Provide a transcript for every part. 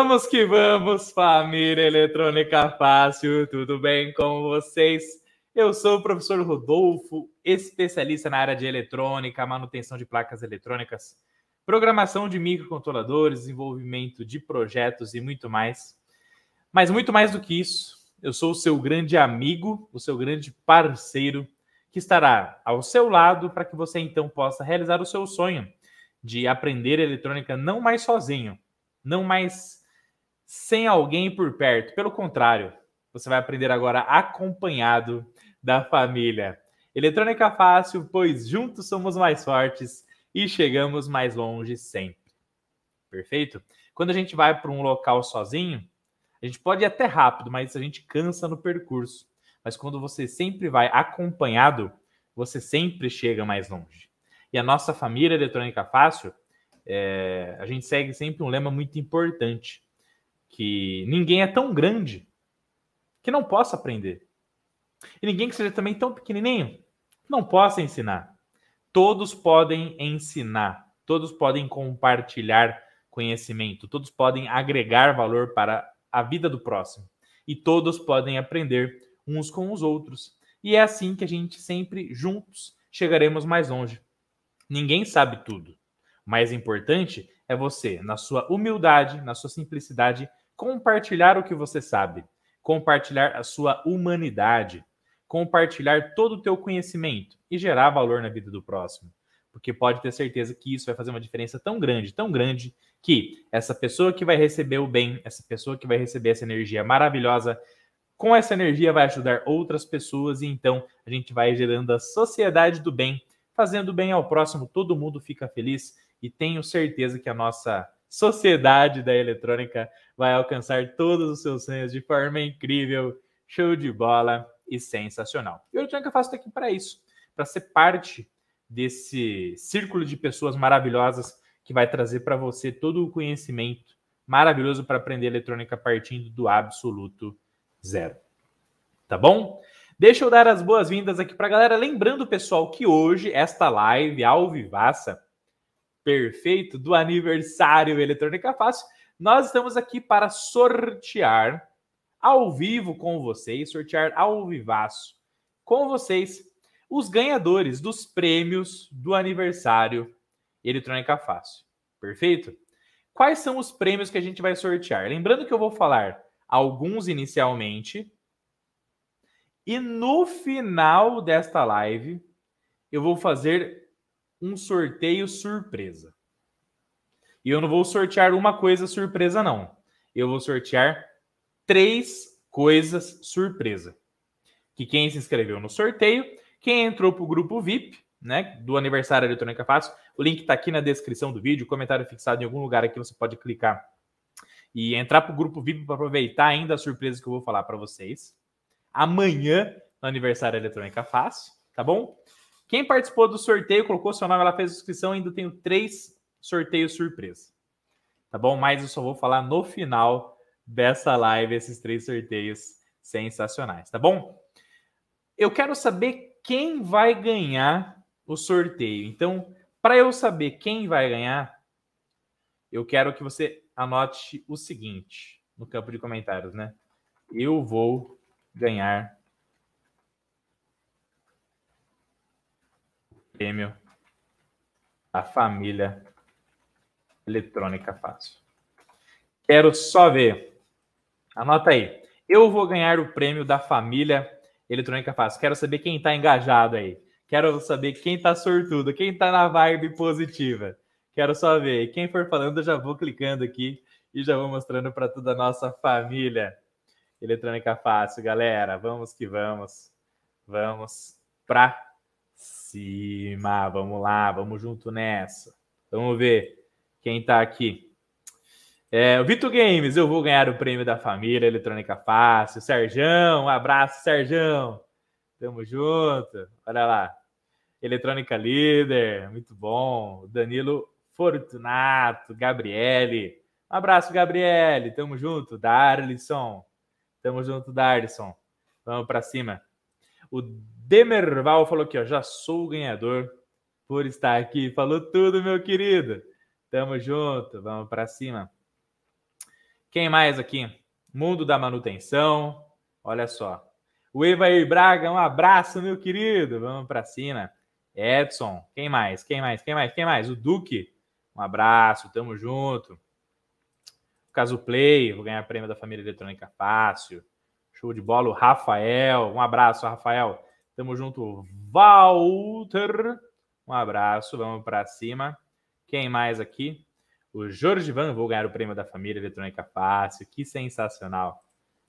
Vamos que vamos, família eletrônica fácil, tudo bem com vocês? Eu sou o professor Rodolfo, especialista na área de eletrônica, manutenção de placas eletrônicas, programação de microcontroladores, desenvolvimento de projetos e muito mais. Mas muito mais do que isso, eu sou o seu grande amigo, o seu grande parceiro, que estará ao seu lado para que você então possa realizar o seu sonho de aprender eletrônica não mais sozinho, não mais sem alguém por perto. Pelo contrário, você vai aprender agora acompanhado da família. Eletrônica fácil, pois juntos somos mais fortes e chegamos mais longe sempre. Perfeito? Quando a gente vai para um local sozinho, a gente pode ir até rápido, mas a gente cansa no percurso. Mas quando você sempre vai acompanhado, você sempre chega mais longe. E a nossa família Eletrônica Fácil, é, a gente segue sempre um lema muito importante que ninguém é tão grande que não possa aprender. E ninguém que seja também tão pequenininho que não possa ensinar. Todos podem ensinar, todos podem compartilhar conhecimento, todos podem agregar valor para a vida do próximo e todos podem aprender uns com os outros. E é assim que a gente sempre juntos chegaremos mais longe. Ninguém sabe tudo. Mais importante é você, na sua humildade, na sua simplicidade, compartilhar o que você sabe, compartilhar a sua humanidade, compartilhar todo o teu conhecimento e gerar valor na vida do próximo. Porque pode ter certeza que isso vai fazer uma diferença tão grande, tão grande, que essa pessoa que vai receber o bem, essa pessoa que vai receber essa energia maravilhosa, com essa energia vai ajudar outras pessoas e então a gente vai gerando a sociedade do bem, fazendo bem ao próximo, todo mundo fica feliz e tenho certeza que a nossa sociedade da eletrônica vai alcançar todos os seus sonhos de forma incrível, show de bola e sensacional. E o Eletrônica Fácil está aqui para isso, para ser parte desse círculo de pessoas maravilhosas que vai trazer para você todo o conhecimento maravilhoso para aprender eletrônica partindo do absoluto zero. Tá bom? Deixa eu dar as boas-vindas aqui para a galera. Lembrando, pessoal, que hoje esta live ao vivaça perfeito do aniversário Eletrônica Fácil, nós estamos aqui para sortear ao vivo com vocês, sortear ao vivaço com vocês os ganhadores dos prêmios do aniversário Eletrônica Fácil. Perfeito? Quais são os prêmios que a gente vai sortear? Lembrando que eu vou falar alguns inicialmente. E no final desta live, eu vou fazer um sorteio surpresa. E eu não vou sortear uma coisa surpresa, não. Eu vou sortear três coisas surpresa. Que quem se inscreveu no sorteio, quem entrou para o grupo VIP, né, do aniversário da Eletrônica Fácil, o link está aqui na descrição do vídeo, comentário fixado em algum lugar aqui, você pode clicar e entrar para o grupo VIP para aproveitar ainda a surpresa que eu vou falar para vocês. Amanhã, no aniversário da Eletrônica Fácil, tá bom? Quem participou do sorteio, colocou seu nome, ela fez a inscrição, ainda tenho três sorteios surpresa. Tá bom? Mas eu só vou falar no final dessa live esses três sorteios sensacionais, tá bom? Eu quero saber quem vai ganhar o sorteio. Então, para eu saber quem vai ganhar, eu quero que você anote o seguinte no campo de comentários, né? Eu vou ganhar prêmio da família eletrônica fácil. Quero só ver. Anota aí. Eu vou ganhar o prêmio da família eletrônica fácil. Quero saber quem está engajado aí. Quero saber quem está sortudo, quem está na vibe positiva. Quero só ver. quem for falando, eu já vou clicando aqui e já vou mostrando para toda a nossa família. Eletrônica fácil, galera. Vamos que vamos. Vamos para Cima, vamos lá, vamos junto nessa. Vamos ver quem tá aqui. É, o Vitor Games, eu vou ganhar o prêmio da família Eletrônica Fácil. Serjão, um abraço, Serjão. Tamo junto. Olha lá. Eletrônica Líder, muito bom. Danilo Fortunato, Gabriele. Um abraço, Gabriele. Tamo junto. Darlison. Tamo junto, Darlison. Vamos para cima. O Demerval falou aqui, ó, já sou o ganhador por estar aqui. Falou tudo, meu querido. Tamo junto, vamos para cima. Quem mais aqui? Mundo da Manutenção. Olha só. O Eva e Braga, um abraço, meu querido. Vamos para cima. Edson, quem mais? Quem mais? Quem mais? Quem mais? O Duque. Um abraço, tamo junto. Caso Play, vou ganhar prêmio da família eletrônica fácil. Show de bola, o Rafael. Um abraço, Rafael. Tamo junto, Walter. Um abraço, vamos para cima. Quem mais aqui? O Jorge Van vou ganhar o prêmio da família Eletrônica Fácil. Que sensacional.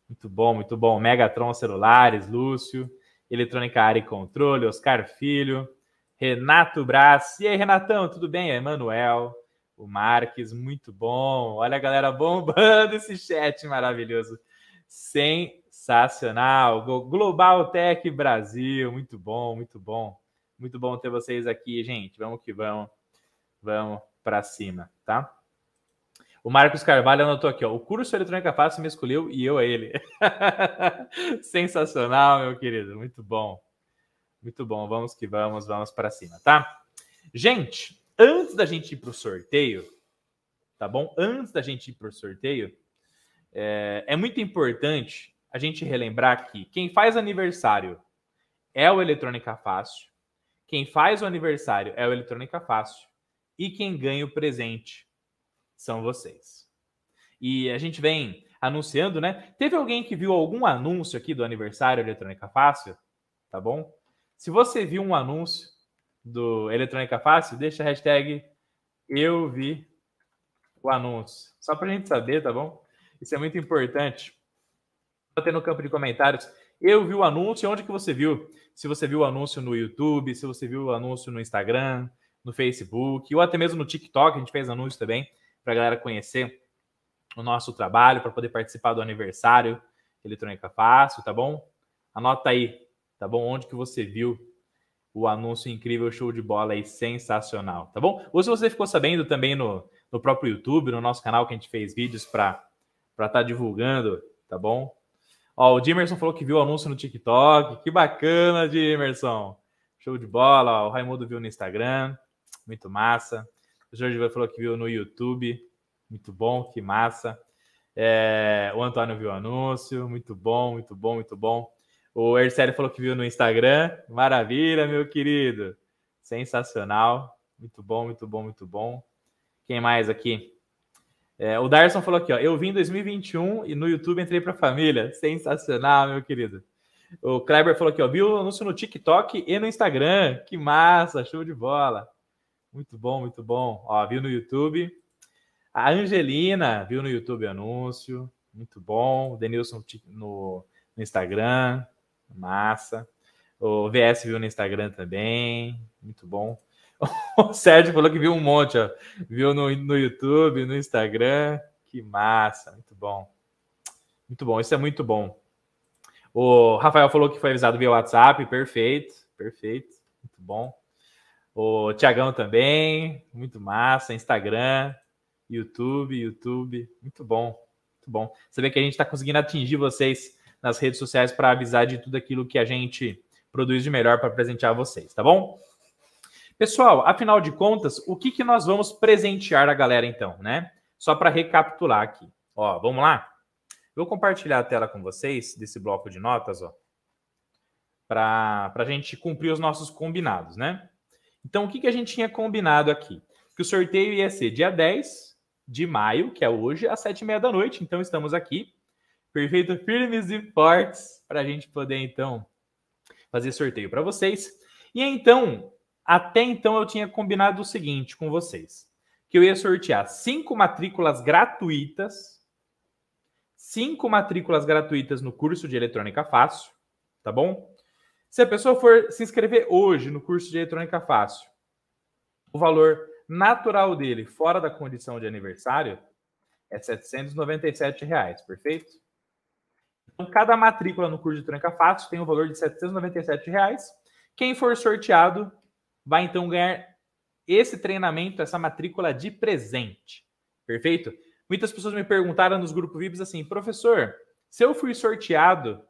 Muito bom, muito bom. Megatron Celulares, Lúcio, Eletrônica Área e Controle, Oscar Filho, Renato Braz. E aí, Renatão, tudo bem? Emanuel, o Marques, muito bom. Olha a galera bombando esse chat maravilhoso. Sem Sensacional! Global Tech Brasil, muito bom, muito bom. Muito bom ter vocês aqui, gente. Vamos que vamos. Vamos para cima, tá? O Marcos Carvalho anotou aqui, ó. O curso Eletrônica Fácil me escolheu e eu a ele. Sensacional, meu querido. Muito bom. Muito bom. Vamos que vamos, vamos para cima, tá? Gente, antes da gente ir para o sorteio, tá bom? Antes da gente ir para o sorteio, é, é muito importante a gente relembrar que quem faz aniversário é o Eletrônica Fácil, quem faz o aniversário é o Eletrônica Fácil e quem ganha o presente são vocês. E a gente vem anunciando, né? Teve alguém que viu algum anúncio aqui do aniversário Eletrônica Fácil? Tá bom? Se você viu um anúncio do Eletrônica Fácil, deixa a hashtag eu vi o anúncio. Só para a gente saber, tá bom? Isso é muito importante. Ontem tá no campo de comentários, eu vi o anúncio, onde que você viu? Se você viu o anúncio no YouTube, se você viu o anúncio no Instagram, no Facebook, ou até mesmo no TikTok, a gente fez anúncio também, para a galera conhecer o nosso trabalho, para poder participar do aniversário Eletrônica Fácil, tá bom? Anota aí, tá bom? Onde que você viu o anúncio incrível, show de bola aí, sensacional, tá bom? Ou se você ficou sabendo também no, no próprio YouTube, no nosso canal que a gente fez vídeos para estar tá divulgando, tá bom? Ó, o Dimerson falou que viu o anúncio no TikTok. Que bacana, Dimerson. Show de bola. O Raimundo viu no Instagram. Muito massa. O Jorge falou que viu no YouTube. Muito bom, que massa. É, o Antônio viu o anúncio. Muito bom, muito bom, muito bom. O Ercélio falou que viu no Instagram. Maravilha, meu querido. Sensacional. Muito bom, muito bom, muito bom. Quem mais aqui? É, o Darson falou aqui, ó. Eu vim em 2021 e no YouTube entrei para a família. Sensacional, meu querido. O Kleber falou aqui, ó. Viu o anúncio no TikTok e no Instagram. Que massa, show de bola. Muito bom, muito bom. Ó, viu no YouTube. A Angelina viu no YouTube o anúncio. Muito bom. O Denilson no, no Instagram. Massa. O VS viu no Instagram também. Muito bom. O Sérgio falou que viu um monte, ó. Viu no, no YouTube, no Instagram. Que massa, muito bom. Muito bom, isso é muito bom. O Rafael falou que foi avisado via WhatsApp, perfeito, perfeito, muito bom. O Tiagão também, muito massa, Instagram, YouTube, YouTube, muito bom, muito bom. Saber que a gente está conseguindo atingir vocês nas redes sociais para avisar de tudo aquilo que a gente produz de melhor para presentear vocês, tá bom? Pessoal, afinal de contas, o que, que nós vamos presentear a galera então, né? Só para recapitular aqui. Ó, vamos lá? Eu vou compartilhar a tela com vocês desse bloco de notas, ó, para a gente cumprir os nossos combinados, né? Então, o que, que a gente tinha combinado aqui? Que o sorteio ia ser dia 10 de maio, que é hoje, às sete e meia da noite. Então, estamos aqui, perfeito, firmes e fortes, para a gente poder, então, fazer sorteio para vocês. E então, até então eu tinha combinado o seguinte com vocês, que eu ia sortear cinco matrículas gratuitas, cinco matrículas gratuitas no curso de eletrônica fácil, tá bom? Se a pessoa for se inscrever hoje no curso de eletrônica fácil, o valor natural dele fora da condição de aniversário é R$ 797, reais, perfeito? Então, cada matrícula no curso de eletrônica fácil tem um valor de R$ 797. Reais. Quem for sorteado vai então ganhar esse treinamento, essa matrícula de presente. Perfeito? Muitas pessoas me perguntaram nos grupos VIPs assim, professor, se eu fui sorteado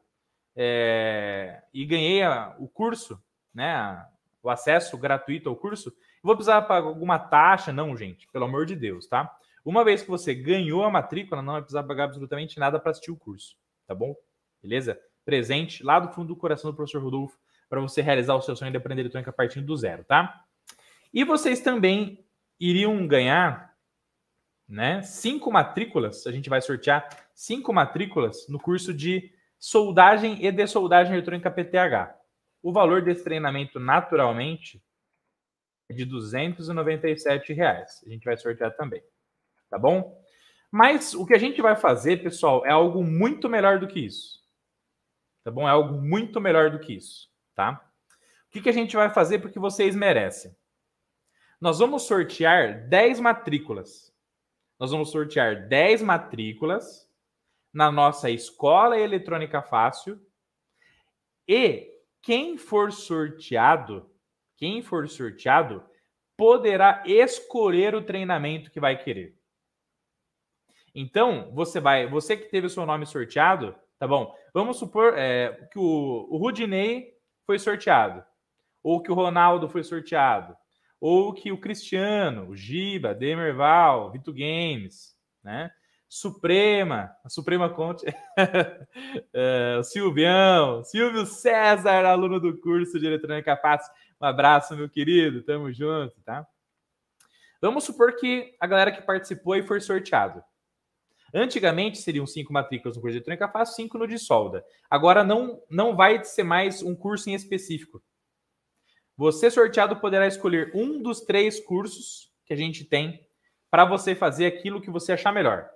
é, e ganhei a, o curso, né, o acesso gratuito ao curso, vou precisar pagar alguma taxa? Não, gente, pelo amor de Deus, tá? Uma vez que você ganhou a matrícula, não vai precisar pagar absolutamente nada para assistir o curso, tá bom? Beleza? Presente lá do fundo do coração do professor Rodolfo para você realizar o seu sonho de aprender eletrônica partindo do zero, tá? E vocês também iriam ganhar, né, cinco matrículas, a gente vai sortear cinco matrículas no curso de soldagem e desoldagem eletrônica PTH. O valor desse treinamento, naturalmente, é de R$ 297. Reais. A gente vai sortear também, tá bom? Mas o que a gente vai fazer, pessoal, é algo muito melhor do que isso. Tá bom? É algo muito melhor do que isso tá? O que, que a gente vai fazer porque vocês merecem? Nós vamos sortear 10 matrículas. Nós vamos sortear 10 matrículas na nossa escola eletrônica fácil. E quem for sorteado, quem for sorteado, poderá escolher o treinamento que vai querer. Então, você vai, você que teve o seu nome sorteado, tá bom? Vamos supor é, que o, o Rudinei foi sorteado, ou que o Ronaldo foi sorteado, ou que o Cristiano, o Giba, Demerval, Vitor Games, né? Suprema, a Suprema Conte, uh, Silvião, Silvio César, aluno do curso de eletrônica paz. Um abraço, meu querido, tamo junto, tá? Vamos supor que a galera que participou e foi sorteado. Antigamente seriam cinco matrículas no curso de eletrônica fácil, cinco no de solda. Agora não, não vai ser mais um curso em específico. Você sorteado poderá escolher um dos três cursos que a gente tem para você fazer aquilo que você achar melhor.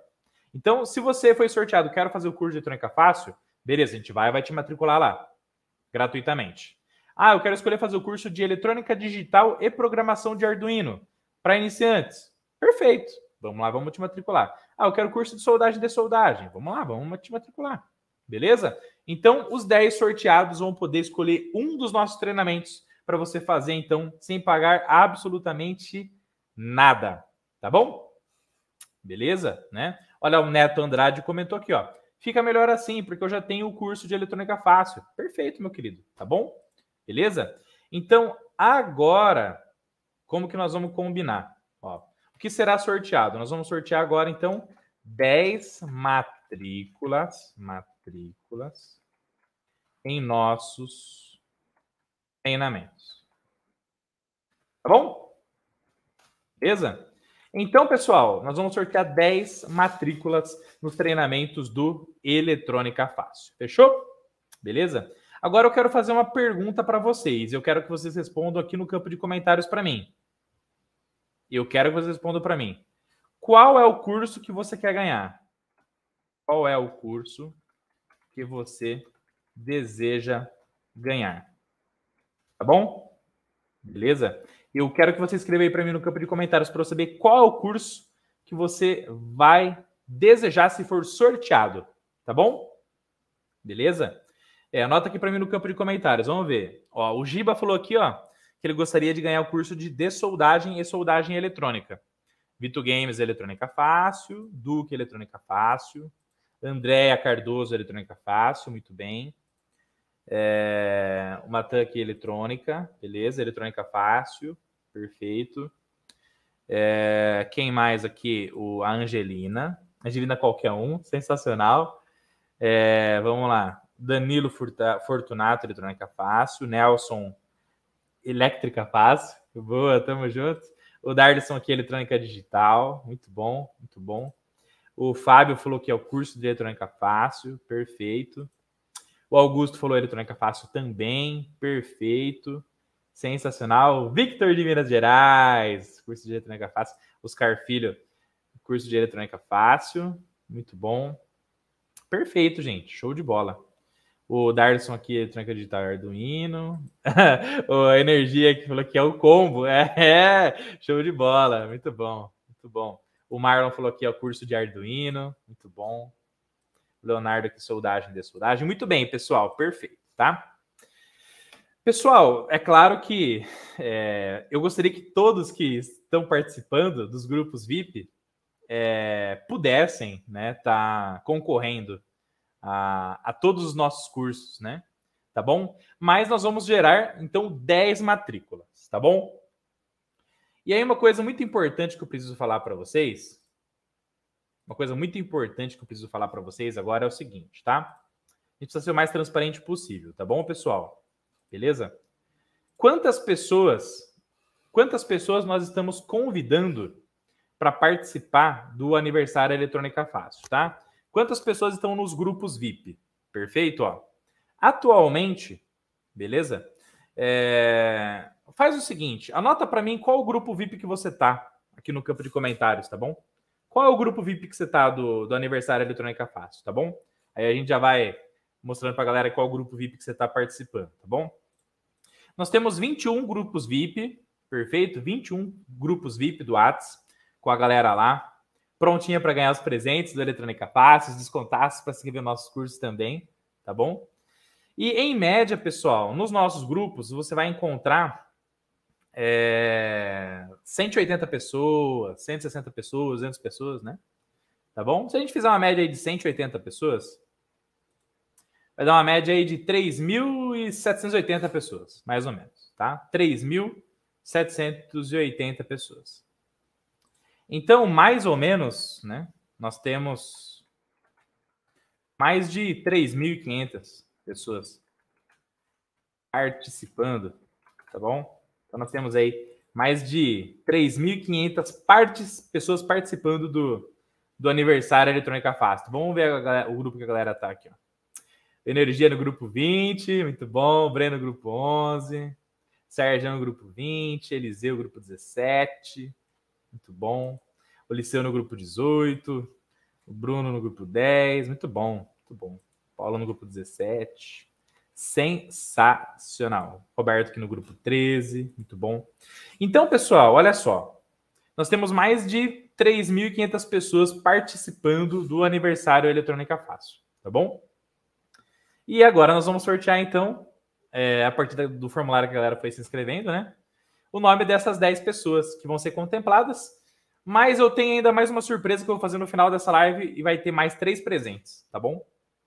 Então, se você foi sorteado, quero fazer o curso de eletrônica fácil, beleza, a gente vai, vai te matricular lá, gratuitamente. Ah, eu quero escolher fazer o curso de eletrônica digital e programação de Arduino para iniciantes. Perfeito. Vamos lá, vamos te matricular. Ah, eu quero curso de soldagem e dessoldagem. Vamos lá, vamos te matricular. Beleza? Então, os 10 sorteados vão poder escolher um dos nossos treinamentos para você fazer, então, sem pagar absolutamente nada. Tá bom? Beleza? Né? Olha, o Neto Andrade comentou aqui, ó. Fica melhor assim, porque eu já tenho o curso de eletrônica fácil. Perfeito, meu querido. Tá bom? Beleza? Então, agora, como que nós vamos combinar? O que será sorteado? Nós vamos sortear agora, então, 10 matrículas, matrículas em nossos treinamentos. Tá bom? Beleza? Então, pessoal, nós vamos sortear 10 matrículas nos treinamentos do Eletrônica Fácil. Fechou? Beleza? Agora eu quero fazer uma pergunta para vocês. Eu quero que vocês respondam aqui no campo de comentários para mim. Eu quero que você responda para mim. Qual é o curso que você quer ganhar? Qual é o curso que você deseja ganhar? Tá bom? Beleza? Eu quero que você escreva aí para mim no campo de comentários para eu saber qual é o curso que você vai desejar se for sorteado, tá bom? Beleza? É, anota aqui para mim no campo de comentários, vamos ver. Ó, o Giba falou aqui, ó, que ele gostaria de ganhar o curso de dessoldagem e soldagem eletrônica. Vito Games, eletrônica fácil. Duque, eletrônica fácil. Andréa Cardoso, eletrônica fácil, muito bem. É, o Matan eletrônica, beleza, eletrônica fácil, perfeito. É, quem mais aqui? O, a Angelina. Angelina qualquer um, sensacional. É, vamos lá. Danilo Fortunato, eletrônica fácil. Nelson Elétrica Paz. Boa, tamo junto. O Darlison aqui, eletrônica digital. Muito bom, muito bom. O Fábio falou que é o curso de eletrônica fácil. Perfeito. O Augusto falou eletrônica fácil também. Perfeito. Sensacional. Victor de Minas Gerais, curso de eletrônica fácil. Oscar Filho, curso de eletrônica fácil. Muito bom. Perfeito, gente. Show de bola. O Darson aqui, tu não Arduino. o Energia que falou que é o combo. É, é, show de bola. Muito bom, muito bom. O Marlon falou que é o curso de Arduino. Muito bom. Leonardo aqui, soldagem de soldagem. Muito bem, pessoal. Perfeito, tá? Pessoal, é claro que é, eu gostaria que todos que estão participando dos grupos VIP é, pudessem né, tá concorrendo a, a todos os nossos cursos, né? Tá bom? Mas nós vamos gerar, então, 10 matrículas, tá bom? E aí, uma coisa muito importante que eu preciso falar para vocês. Uma coisa muito importante que eu preciso falar para vocês agora é o seguinte, tá? A gente precisa ser o mais transparente possível, tá bom, pessoal? Beleza? Quantas pessoas, quantas pessoas nós estamos convidando para participar do aniversário Eletrônica Fácil, tá? Quantas pessoas estão nos grupos VIP? Perfeito, ó. Atualmente, beleza? É... Faz o seguinte, anota para mim qual o grupo VIP que você tá aqui no campo de comentários, tá bom? Qual é o grupo VIP que você tá do, do aniversário Eletrônica Fácil, tá bom? Aí a gente já vai mostrando para a galera qual o grupo VIP que você está participando, tá bom? Nós temos 21 grupos VIP, perfeito? 21 grupos VIP do Whats com a galera lá prontinha para ganhar os presentes do Eletrônica Fácil, os para se inscrever nos nossos cursos também, tá bom? E em média, pessoal, nos nossos grupos você vai encontrar é, 180 pessoas, 160 pessoas, 200 pessoas, né? Tá bom? Se a gente fizer uma média aí de 180 pessoas, vai dar uma média aí de 3.780 pessoas, mais ou menos, tá? 3.780 pessoas. Então, mais ou menos, né, nós temos mais de 3.500 pessoas participando, tá bom? Então, nós temos aí mais de 3.500 partes, pessoas participando do, do aniversário Eletrônica Fácil. Tá Vamos ver galera, o grupo que a galera tá aqui. Ó. Energia no grupo 20, muito bom. Breno, no grupo 11. Sérgio no grupo 20. Eliseu, grupo 17 muito bom. O Liceu no grupo 18, o Bruno no grupo 10, muito bom, muito bom. Paula no grupo 17. Sensacional. Roberto aqui no grupo 13, muito bom. Então, pessoal, olha só. Nós temos mais de 3.500 pessoas participando do aniversário Eletrônica Fácil, tá bom? E agora nós vamos sortear, então, é, a partir do formulário que a galera foi se inscrevendo, né? o nome dessas 10 pessoas que vão ser contempladas. Mas eu tenho ainda mais uma surpresa que eu vou fazer no final dessa live e vai ter mais três presentes, tá bom?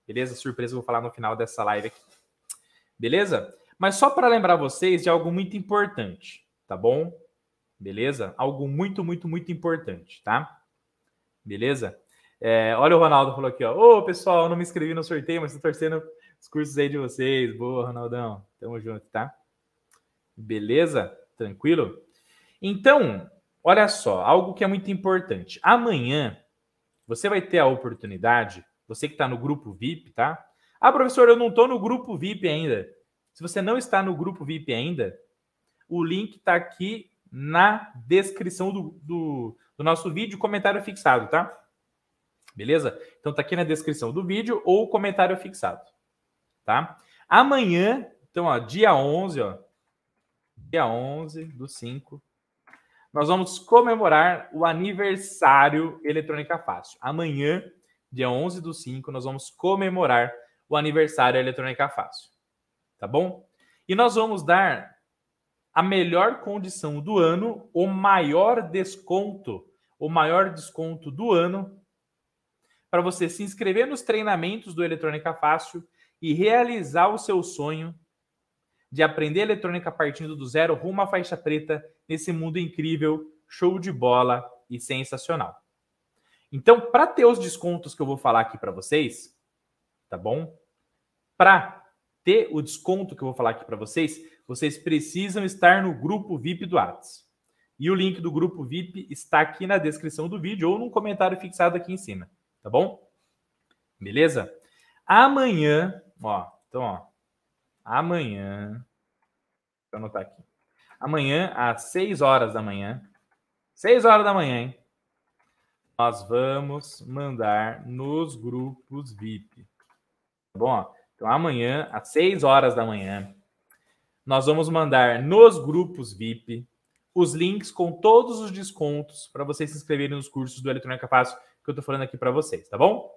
Beleza? Surpresa, eu vou falar no final dessa live aqui. Beleza? Mas só para lembrar vocês de algo muito importante, tá bom? Beleza? Algo muito, muito, muito importante, tá? Beleza? É, olha o Ronaldo falou aqui, ó. Ô, pessoal, não me inscrevi no sorteio, mas estou torcendo os cursos aí de vocês. Boa, Ronaldão. Tamo junto, tá? Beleza? Tranquilo? Então, olha só, algo que é muito importante. Amanhã você vai ter a oportunidade, você que está no grupo VIP, tá? Ah, professor, eu não estou no grupo VIP ainda. Se você não está no grupo VIP ainda, o link está aqui na descrição do, do, do, nosso vídeo, comentário fixado, tá? Beleza? Então tá aqui na descrição do vídeo ou comentário fixado, tá? Amanhã, então, ó, dia 11, ó, dia 11 do 5, nós vamos comemorar o aniversário Eletrônica Fácil. Amanhã, dia 11 do 5, nós vamos comemorar o aniversário Eletrônica Fácil. Tá bom? E nós vamos dar a melhor condição do ano, o maior desconto, o maior desconto do ano para você se inscrever nos treinamentos do Eletrônica Fácil e realizar o seu sonho de aprender eletrônica partindo do zero rumo à faixa preta nesse mundo incrível, show de bola e sensacional. Então, para ter os descontos que eu vou falar aqui para vocês, tá bom? Para ter o desconto que eu vou falar aqui para vocês, vocês precisam estar no grupo VIP do Whats. E o link do grupo VIP está aqui na descrição do vídeo ou num comentário fixado aqui em cima, tá bom? Beleza? Amanhã, ó, então, ó, amanhã. Deixa eu anotar aqui. Amanhã, às 6 horas da manhã. 6 horas da manhã, hein? Nós vamos mandar nos grupos VIP. Tá bom? Então, amanhã, às 6 horas da manhã, nós vamos mandar nos grupos VIP os links com todos os descontos para vocês se inscreverem nos cursos do Eletrônica Fácil que eu estou falando aqui para vocês, tá bom?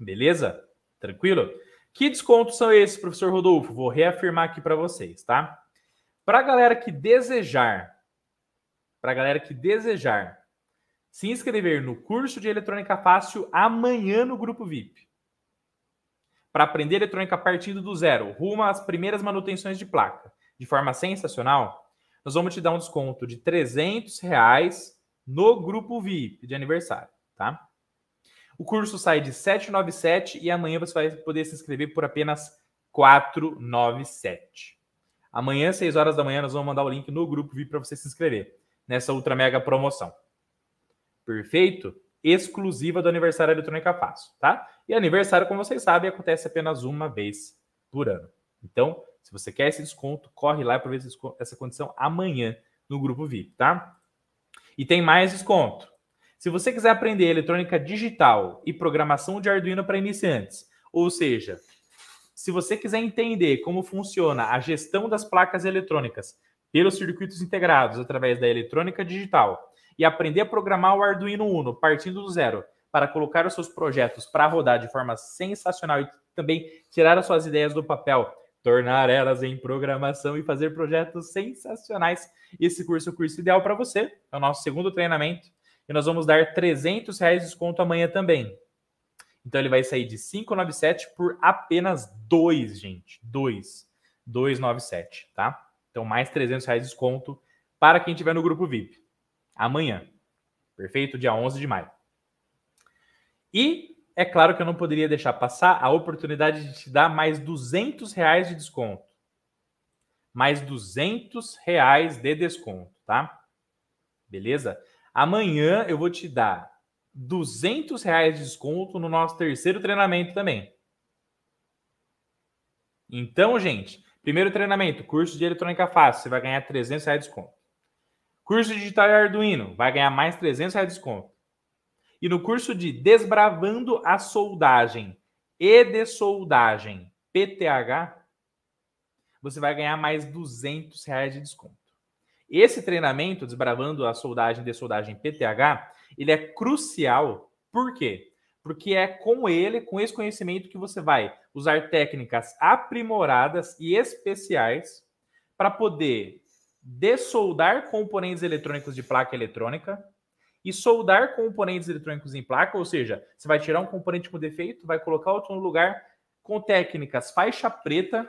Beleza? Tranquilo? Que descontos são esses, professor Rodolfo? Vou reafirmar aqui para vocês, tá? Para a galera que desejar, para a galera que desejar se inscrever no curso de eletrônica fácil amanhã no grupo VIP. Para aprender eletrônica partindo do zero, rumo às primeiras manutenções de placa, de forma sensacional, nós vamos te dar um desconto de 300 reais no grupo VIP de aniversário, tá? O curso sai de 797 e amanhã você vai poder se inscrever por apenas 497. Amanhã, 6 horas da manhã, nós vamos mandar o link no grupo VIP para você se inscrever nessa ultra mega promoção. Perfeito? Exclusiva do aniversário Eletrônica Fácil, tá? E aniversário, como vocês sabem, acontece apenas uma vez por ano. Então, se você quer esse desconto, corre lá para ver essa condição amanhã no grupo VIP, tá? E tem mais desconto. Se você quiser aprender eletrônica digital e programação de Arduino para iniciantes, ou seja, se você quiser entender como funciona a gestão das placas eletrônicas pelos circuitos integrados através da eletrônica digital e aprender a programar o Arduino Uno partindo do zero para colocar os seus projetos para rodar de forma sensacional e também tirar as suas ideias do papel, tornar elas em programação e fazer projetos sensacionais, esse curso é o curso ideal para você. É o nosso segundo treinamento e nós vamos dar 300 reais de desconto amanhã também. Então ele vai sair de 597 por apenas 2, gente. 2. 297, tá? Então mais 300 reais de desconto para quem estiver no grupo VIP. Amanhã. Perfeito? Dia 11 de maio. E é claro que eu não poderia deixar passar a oportunidade de te dar mais 200 reais de desconto. Mais 200 reais de desconto, tá? Beleza? Amanhã eu vou te dar 200 reais de desconto no nosso terceiro treinamento também. Então, gente, primeiro treinamento, curso de eletrônica fácil, você vai ganhar 300 reais de desconto. Curso de digital e Arduino, vai ganhar mais 300 reais de desconto. E no curso de Desbravando a Soldagem e de Soldagem PTH, você vai ganhar mais 200 reais de desconto. Esse treinamento, desbravando a soldagem e dessoldagem PTH, ele é crucial. Por quê? Porque é com ele, com esse conhecimento, que você vai usar técnicas aprimoradas e especiais para poder dessoldar componentes eletrônicos de placa eletrônica e soldar componentes eletrônicos em placa, ou seja, você vai tirar um componente com defeito, vai colocar outro no lugar com técnicas faixa preta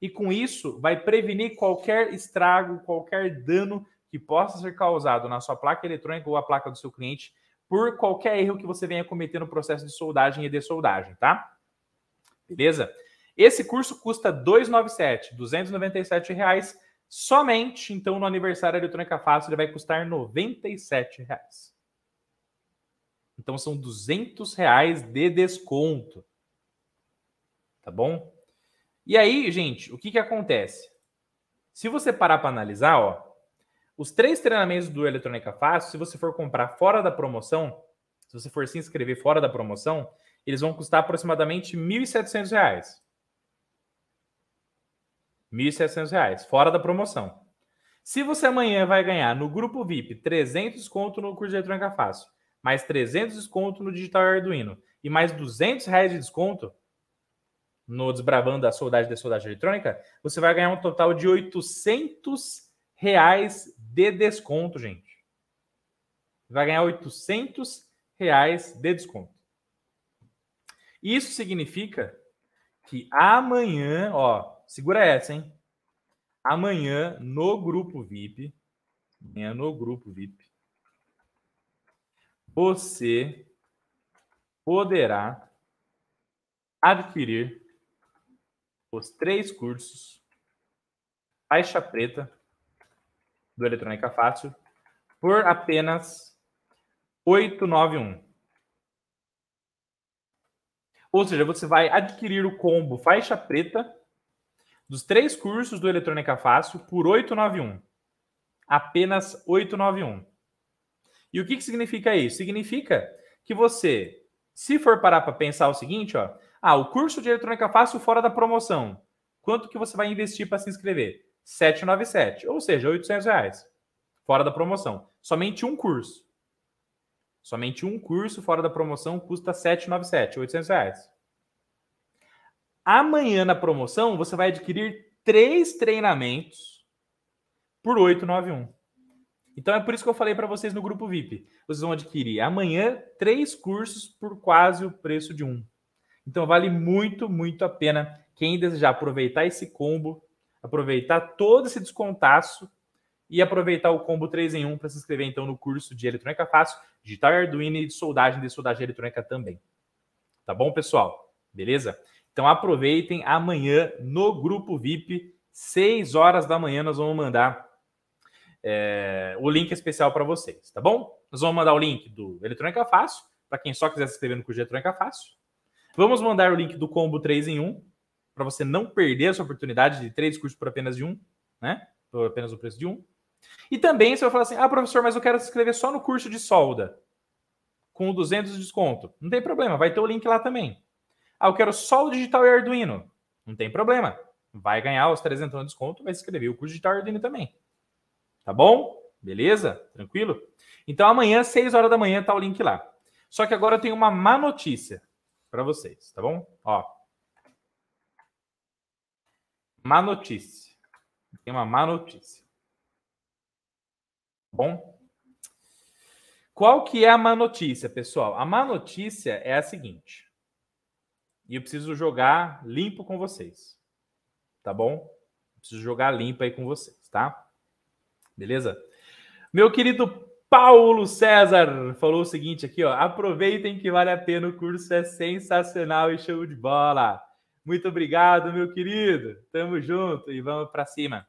e com isso vai prevenir qualquer estrago, qualquer dano que possa ser causado na sua placa eletrônica ou a placa do seu cliente por qualquer erro que você venha cometer no processo de soldagem e dessoldagem, tá? Beleza? Esse curso custa 297, 297 reais somente, então no aniversário Eletrônica Fácil ele vai custar 97 reais. Então são 200 reais de desconto, tá bom? E aí, gente, o que, que acontece? Se você parar para analisar, ó, os três treinamentos do Eletrônica Fácil, se você for comprar fora da promoção, se você for se inscrever fora da promoção, eles vão custar aproximadamente R$ 1.700. R$ 1.700, fora da promoção. Se você amanhã vai ganhar no grupo VIP 300 desconto no curso de eletrônica fácil, mais 300 desconto no digital Arduino e mais 200 reais de desconto, no Desbravando a soldagem da Soldagem Eletrônica, você vai ganhar um total de 800 reais de desconto, gente. Vai ganhar 800 reais de desconto. Isso significa que amanhã, ó, segura essa, hein? Amanhã no grupo VIP, amanhã no grupo VIP, você poderá adquirir os três cursos faixa preta do Eletrônica Fácil por apenas 891. Ou seja, você vai adquirir o combo faixa preta dos três cursos do Eletrônica Fácil por 891. Apenas 891. E o que, que significa isso? Significa que você, se for parar para pensar o seguinte, ó, ah, o curso de eletrônica fácil fora da promoção. Quanto que você vai investir para se inscrever? 797, ou seja, 800 reais. Fora da promoção. Somente um curso. Somente um curso fora da promoção custa 797, 800 reais. Amanhã na promoção, você vai adquirir três treinamentos por 891. Então é por isso que eu falei para vocês no grupo VIP. Vocês vão adquirir amanhã três cursos por quase o preço de um. Então vale muito, muito a pena quem desejar aproveitar esse combo, aproveitar todo esse descontaço e aproveitar o combo 3 em 1 para se inscrever então no curso de eletrônica fácil, digital Arduino e de soldagem de soldagem eletrônica também. Tá bom, pessoal? Beleza? Então aproveitem amanhã no grupo VIP, 6 horas da manhã nós vamos mandar é, o link especial para vocês, tá bom? Nós vamos mandar o link do Eletrônica Fácil, para quem só quiser se inscrever no curso de Eletrônica Fácil Vamos mandar o link do combo 3 em 1 para você não perder essa oportunidade de três cursos por apenas de um, né? Por apenas o preço de um. E também você vai falar assim: "Ah, professor, mas eu quero se inscrever só no curso de solda com 200 de desconto". Não tem problema, vai ter o link lá também. Ah, eu quero só o digital e Arduino. Não tem problema. Vai ganhar os 300 de desconto, vai se inscrever o curso de digital e Arduino também. Tá bom? Beleza? Tranquilo? Então amanhã, 6 horas da manhã, tá o link lá. Só que agora eu tenho uma má notícia para vocês, tá bom? Ó. Má notícia. Tem uma má notícia. Tá bom? Qual que é a má notícia, pessoal? A má notícia é a seguinte. E eu preciso jogar limpo com vocês. Tá bom? preciso jogar limpo aí com vocês, tá? Beleza? Meu querido Paulo César falou o seguinte aqui, ó. Aproveitem que vale a pena, o curso é sensacional e show de bola. Muito obrigado, meu querido. Tamo junto e vamos para cima.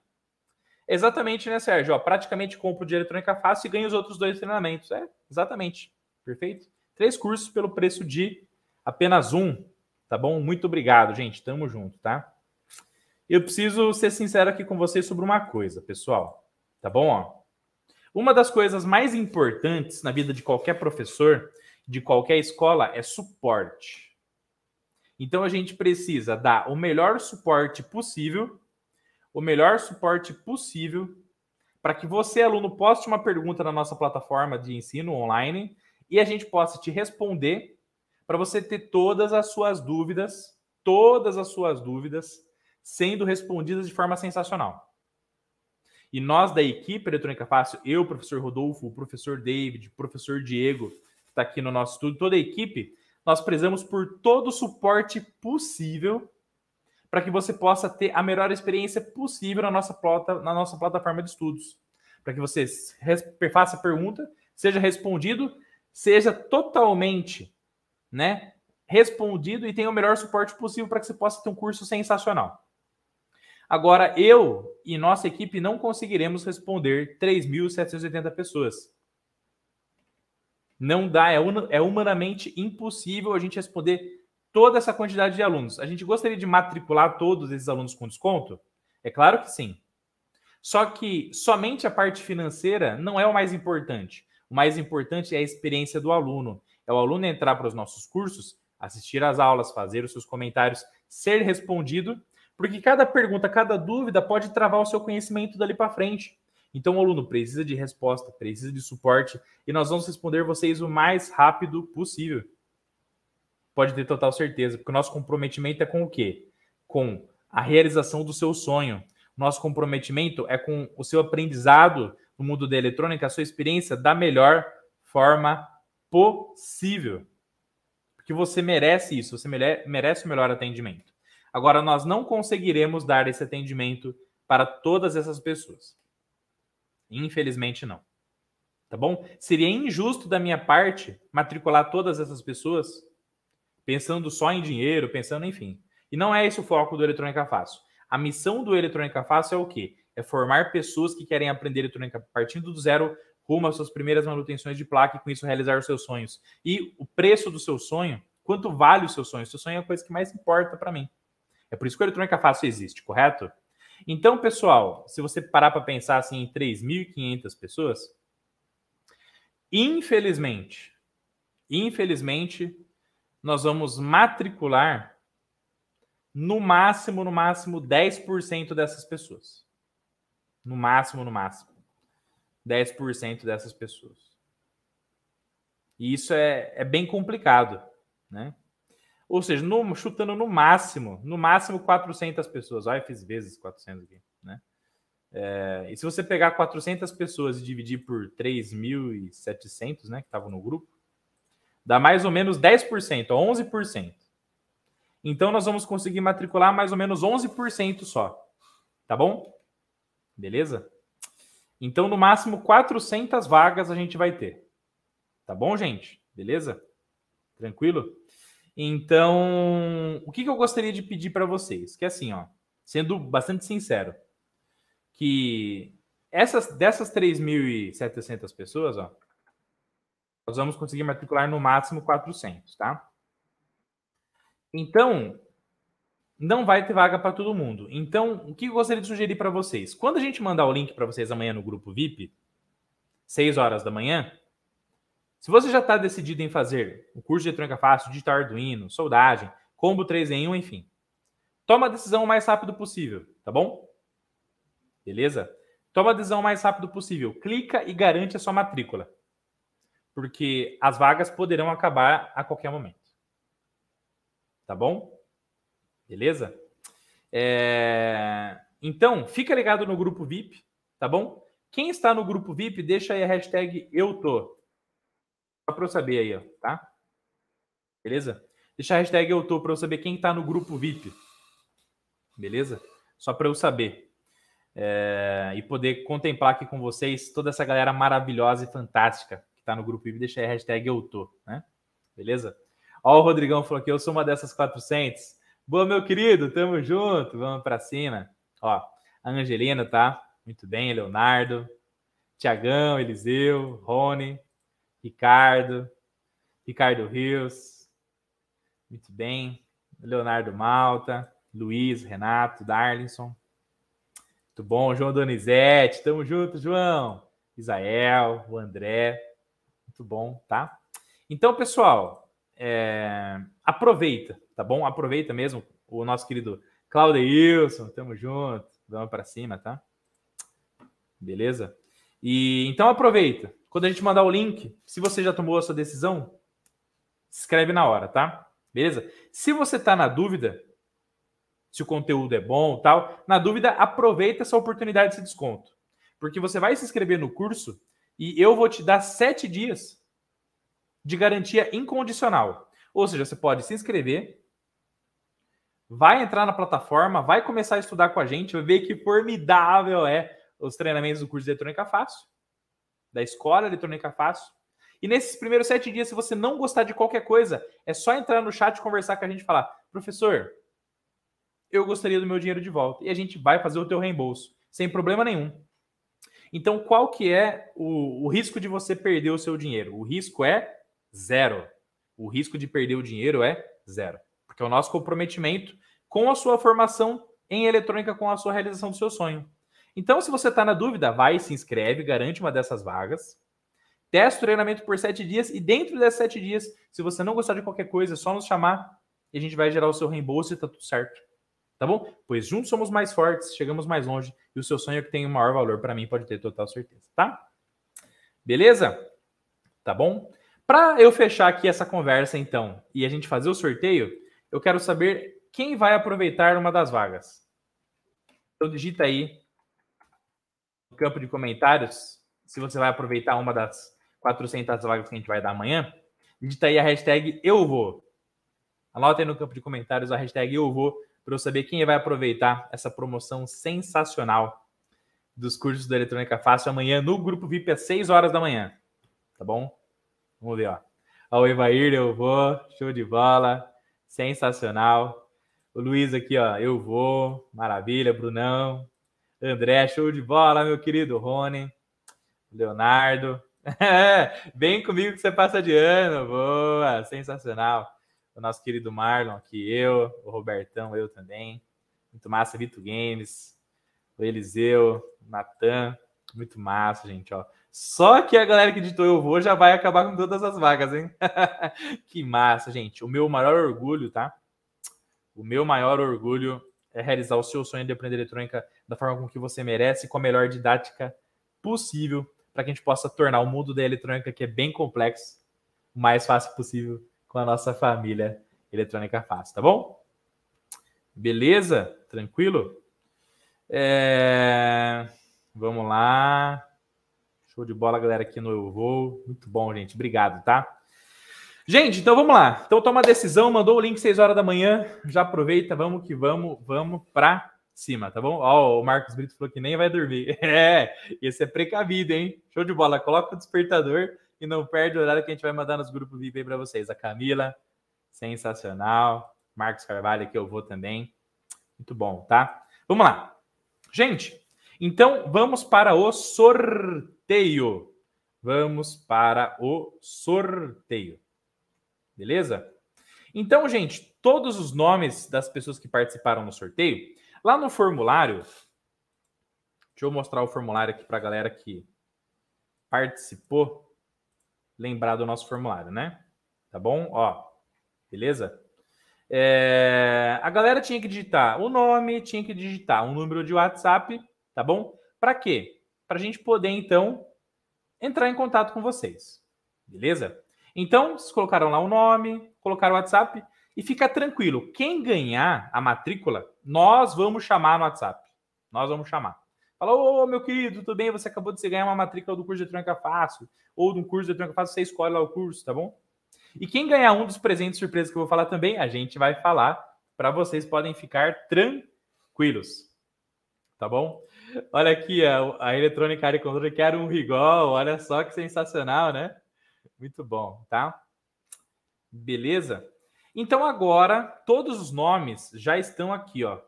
Exatamente, né, Sérgio? Ó, praticamente compro de eletrônica fácil e ganho os outros dois treinamentos. É, exatamente. Perfeito? Três cursos pelo preço de apenas um. Tá bom? Muito obrigado, gente. Tamo junto, tá? Eu preciso ser sincero aqui com vocês sobre uma coisa, pessoal. Tá bom? Ó, uma das coisas mais importantes na vida de qualquer professor, de qualquer escola, é suporte. Então a gente precisa dar o melhor suporte possível, o melhor suporte possível, para que você, aluno, poste uma pergunta na nossa plataforma de ensino online e a gente possa te responder para você ter todas as suas dúvidas, todas as suas dúvidas sendo respondidas de forma sensacional. E nós da equipe Eletrônica Fácil, eu, o professor Rodolfo, o professor David, o professor Diego, que está aqui no nosso estudo, toda a equipe, nós prezamos por todo o suporte possível para que você possa ter a melhor experiência possível na nossa, plata, na nossa plataforma de estudos. Para que você faça a pergunta, seja respondido, seja totalmente né, respondido e tenha o melhor suporte possível para que você possa ter um curso sensacional. Agora, eu e nossa equipe não conseguiremos responder 3.780 pessoas. Não dá, é, é humanamente impossível a gente responder toda essa quantidade de alunos. A gente gostaria de matricular todos esses alunos com desconto? É claro que sim. Só que somente a parte financeira não é o mais importante. O mais importante é a experiência do aluno. É o aluno entrar para os nossos cursos, assistir às aulas, fazer os seus comentários, ser respondido porque cada pergunta, cada dúvida pode travar o seu conhecimento dali para frente. Então, o aluno precisa de resposta, precisa de suporte e nós vamos responder vocês o mais rápido possível. Pode ter total certeza, porque o nosso comprometimento é com o quê? Com a realização do seu sonho. Nosso comprometimento é com o seu aprendizado no mundo da eletrônica, a sua experiência da melhor forma possível. Porque você merece isso, você merece o melhor atendimento. Agora, nós não conseguiremos dar esse atendimento para todas essas pessoas. Infelizmente, não. Tá bom? Seria injusto da minha parte matricular todas essas pessoas pensando só em dinheiro, pensando, enfim. E não é esse o foco do Eletrônica Fácil. A missão do Eletrônica Fácil é o quê? É formar pessoas que querem aprender eletrônica partindo do zero rumo às suas primeiras manutenções de placa e com isso realizar os seus sonhos. E o preço do seu sonho, quanto vale o seu sonho? O seu sonho é a coisa que mais importa para mim. É por isso que o eletrônica fácil existe, correto? Então, pessoal, se você parar para pensar assim em 3.500 pessoas, infelizmente, infelizmente, nós vamos matricular no máximo, no máximo 10% dessas pessoas. No máximo, no máximo 10% dessas pessoas. E isso é, é bem complicado, né? Ou seja, no, chutando no máximo, no máximo 400 pessoas. Olha, fiz vezes 400 aqui, né? É, e se você pegar 400 pessoas e dividir por 3.700, né, que estavam no grupo, dá mais ou menos 10%, 11%. Então, nós vamos conseguir matricular mais ou menos 11% só, tá bom? Beleza? Então, no máximo 400 vagas a gente vai ter, tá bom, gente? Beleza? Tranquilo? Então, o que, que eu gostaria de pedir para vocês? Que é assim, ó, sendo bastante sincero, que essas dessas 3.700 pessoas, ó, nós vamos conseguir matricular no máximo 400, tá? Então, não vai ter vaga para todo mundo. Então, o que eu gostaria de sugerir para vocês? Quando a gente mandar o link para vocês amanhã no grupo VIP, 6 horas da manhã, se você já está decidido em fazer um curso de eletrônica fácil, digital Arduino, soldagem, combo 3 em 1, enfim, toma a decisão o mais rápido possível, tá bom? Beleza? Toma a decisão o mais rápido possível. Clica e garante a sua matrícula. Porque as vagas poderão acabar a qualquer momento. Tá bom? Beleza? É... Então, fica ligado no grupo VIP, tá bom? Quem está no grupo VIP, deixa aí a hashtag eu tô. Só para eu saber aí, ó, tá? Beleza? Deixa a hashtag eu tô para eu saber quem está no grupo VIP. Beleza? Só para eu saber. É... e poder contemplar aqui com vocês toda essa galera maravilhosa e fantástica que está no grupo VIP. Deixa aí a hashtag eu tô, né? Beleza? Ó, o Rodrigão falou que eu sou uma dessas 400. Boa, meu querido, tamo junto, vamos para cima. Ó, a Angelina, tá? Muito bem, Leonardo, Tiagão, Eliseu, Rony, Ricardo, Ricardo Rios, muito bem, Leonardo Malta, Luiz, Renato, Darlinson, muito bom, João Donizete, tamo junto, João, Isael, o André, muito bom, tá? Então, pessoal, é... aproveita, tá bom? Aproveita mesmo o nosso querido Wilson, tamo junto, vamos para cima, tá? Beleza? E então aproveita, quando a gente mandar o link, se você já tomou a sua decisão, escreve na hora, tá? Beleza? Se você está na dúvida, se o conteúdo é bom tal, na dúvida, aproveita essa oportunidade desse desconto. Porque você vai se inscrever no curso e eu vou te dar sete dias de garantia incondicional. Ou seja, você pode se inscrever, vai entrar na plataforma, vai começar a estudar com a gente, vai ver que formidável é os treinamentos do curso de eletrônica fácil da Escola Eletrônica Fácil. E nesses primeiros sete dias, se você não gostar de qualquer coisa, é só entrar no chat, conversar com a gente e falar: professor, eu gostaria do meu dinheiro de volta. E a gente vai fazer o teu reembolso, sem problema nenhum. Então, qual que é o, o risco de você perder o seu dinheiro? O risco é zero. O risco de perder o dinheiro é zero. Porque é o nosso comprometimento com a sua formação em eletrônica, com a sua realização do seu sonho. Então, se você está na dúvida, vai se inscreve, garante uma dessas vagas. Testa o treinamento por sete dias e dentro desses sete dias, se você não gostar de qualquer coisa, é só nos chamar e a gente vai gerar o seu reembolso e tá tudo certo. Tá bom? Pois juntos somos mais fortes, chegamos mais longe e o seu sonho é que tem o maior valor para mim, pode ter total certeza, tá? Beleza? Tá bom? Para eu fechar aqui essa conversa então e a gente fazer o sorteio, eu quero saber quem vai aproveitar uma das vagas. Então digita aí campo de comentários, se você vai aproveitar uma das 400 vagas que a gente vai dar amanhã, digita aí a hashtag eu vou. Anota aí no campo de comentários a hashtag eu vou para eu saber quem vai aproveitar essa promoção sensacional dos cursos da Eletrônica Fácil amanhã no grupo VIP às 6 horas da manhã. Tá bom? Vamos ver, ó. O Evair, eu vou. Show de bola. Sensacional. O Luiz aqui, ó. Eu vou. Maravilha, Brunão. André, show de bola, meu querido Rony, Leonardo. Vem comigo que você passa de ano. Boa, sensacional. O nosso querido Marlon aqui, eu, o Robertão, eu também. Muito massa, Vitor Games, o Eliseu, o Natan. Muito massa, gente, ó. Só que a galera que editou Eu Vou já vai acabar com todas as vagas, hein? que massa, gente. O meu maior orgulho, tá? O meu maior orgulho é realizar o seu sonho de aprender eletrônica da forma com que você merece, com a melhor didática possível, para que a gente possa tornar o mundo da eletrônica, que é bem complexo, o mais fácil possível com a nossa família eletrônica fácil, tá bom? Beleza? Tranquilo? É... Vamos lá. Show de bola, galera, aqui no Eu Vou. Muito bom, gente. Obrigado, tá? Gente, então vamos lá. Então toma a decisão, mandou o link 6 horas da manhã. Já aproveita, vamos que vamos, vamos pra cima, tá bom? Ó, o Marcos Brito falou que nem vai dormir. É, esse é precavido, hein? Show de bola. Coloca o despertador e não perde o horário que a gente vai mandar nos grupos VIP aí pra vocês. A Camila, sensacional. Marcos Carvalho, que eu vou também. Muito bom, tá? Vamos lá. Gente, então vamos para o sorteio. Vamos para o sorteio. Beleza? Então, gente, todos os nomes das pessoas que participaram no sorteio, lá no formulário. Deixa eu mostrar o formulário aqui para a galera que participou. Lembrar do nosso formulário, né? Tá bom? Ó, beleza? É, a galera tinha que digitar o nome, tinha que digitar um número de WhatsApp, tá bom? Para quê? Para a gente poder, então, entrar em contato com vocês, beleza? Então, colocaram lá o nome, colocaram o WhatsApp e fica tranquilo. Quem ganhar a matrícula, nós vamos chamar no WhatsApp. Nós vamos chamar. Fala, ô meu querido, tudo bem? Você acabou de ganhar uma matrícula do curso de eletrônica fácil ou de um curso de eletrônica fácil, você escolhe lá o curso, tá bom? E quem ganhar um dos presentes surpresa que eu vou falar também, a gente vai falar para vocês podem ficar tranquilos. Tá bom? Olha aqui a, a eletrônica área controle, quero um rigol, olha só que sensacional, né? Muito bom, tá? Beleza? Então agora todos os nomes já estão aqui, ó.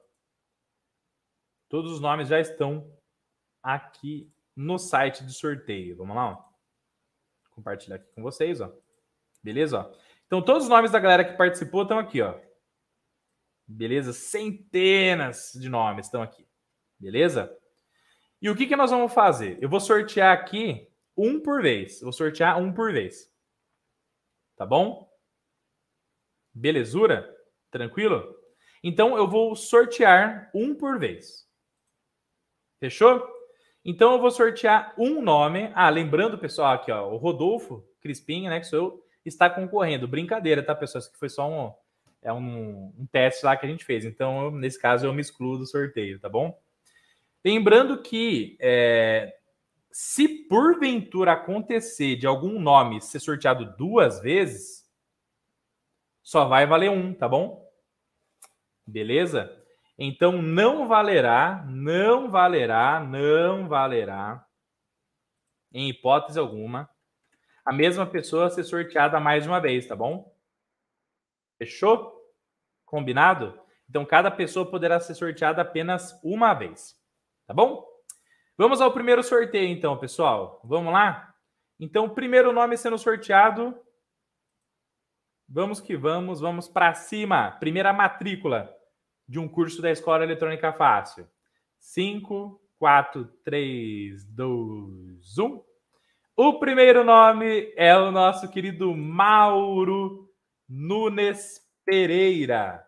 Todos os nomes já estão aqui no site de sorteio. Vamos lá, ó. Compartilhar aqui com vocês, ó. Beleza, ó. Então todos os nomes da galera que participou estão aqui, ó. Beleza? Centenas de nomes estão aqui. Beleza? E o que, que nós vamos fazer? Eu vou sortear aqui um por vez. Vou sortear um por vez. Tá bom? Belezura? Tranquilo? Então eu vou sortear um por vez. Fechou? Então eu vou sortear um nome. Ah, lembrando, pessoal, aqui, ó, o Rodolfo Crispim, né, que sou eu, está concorrendo. Brincadeira, tá, pessoal? Isso aqui foi só um, é um, um teste lá que a gente fez. Então, eu, nesse caso, eu me excluo do sorteio, tá bom? Lembrando que é, se porventura acontecer de algum nome ser sorteado duas vezes, só vai valer um, tá bom? Beleza? Então não valerá, não valerá, não valerá, em hipótese alguma, a mesma pessoa ser sorteada mais uma vez, tá bom? Fechou? Combinado? Então cada pessoa poderá ser sorteada apenas uma vez, tá bom? Vamos ao primeiro sorteio, então, pessoal. Vamos lá? Então, primeiro nome sendo sorteado. Vamos que vamos, vamos para cima. Primeira matrícula de um curso da Escola Eletrônica Fácil. 5, 4, 3, 2, 1. O primeiro nome é o nosso querido Mauro Nunes Pereira.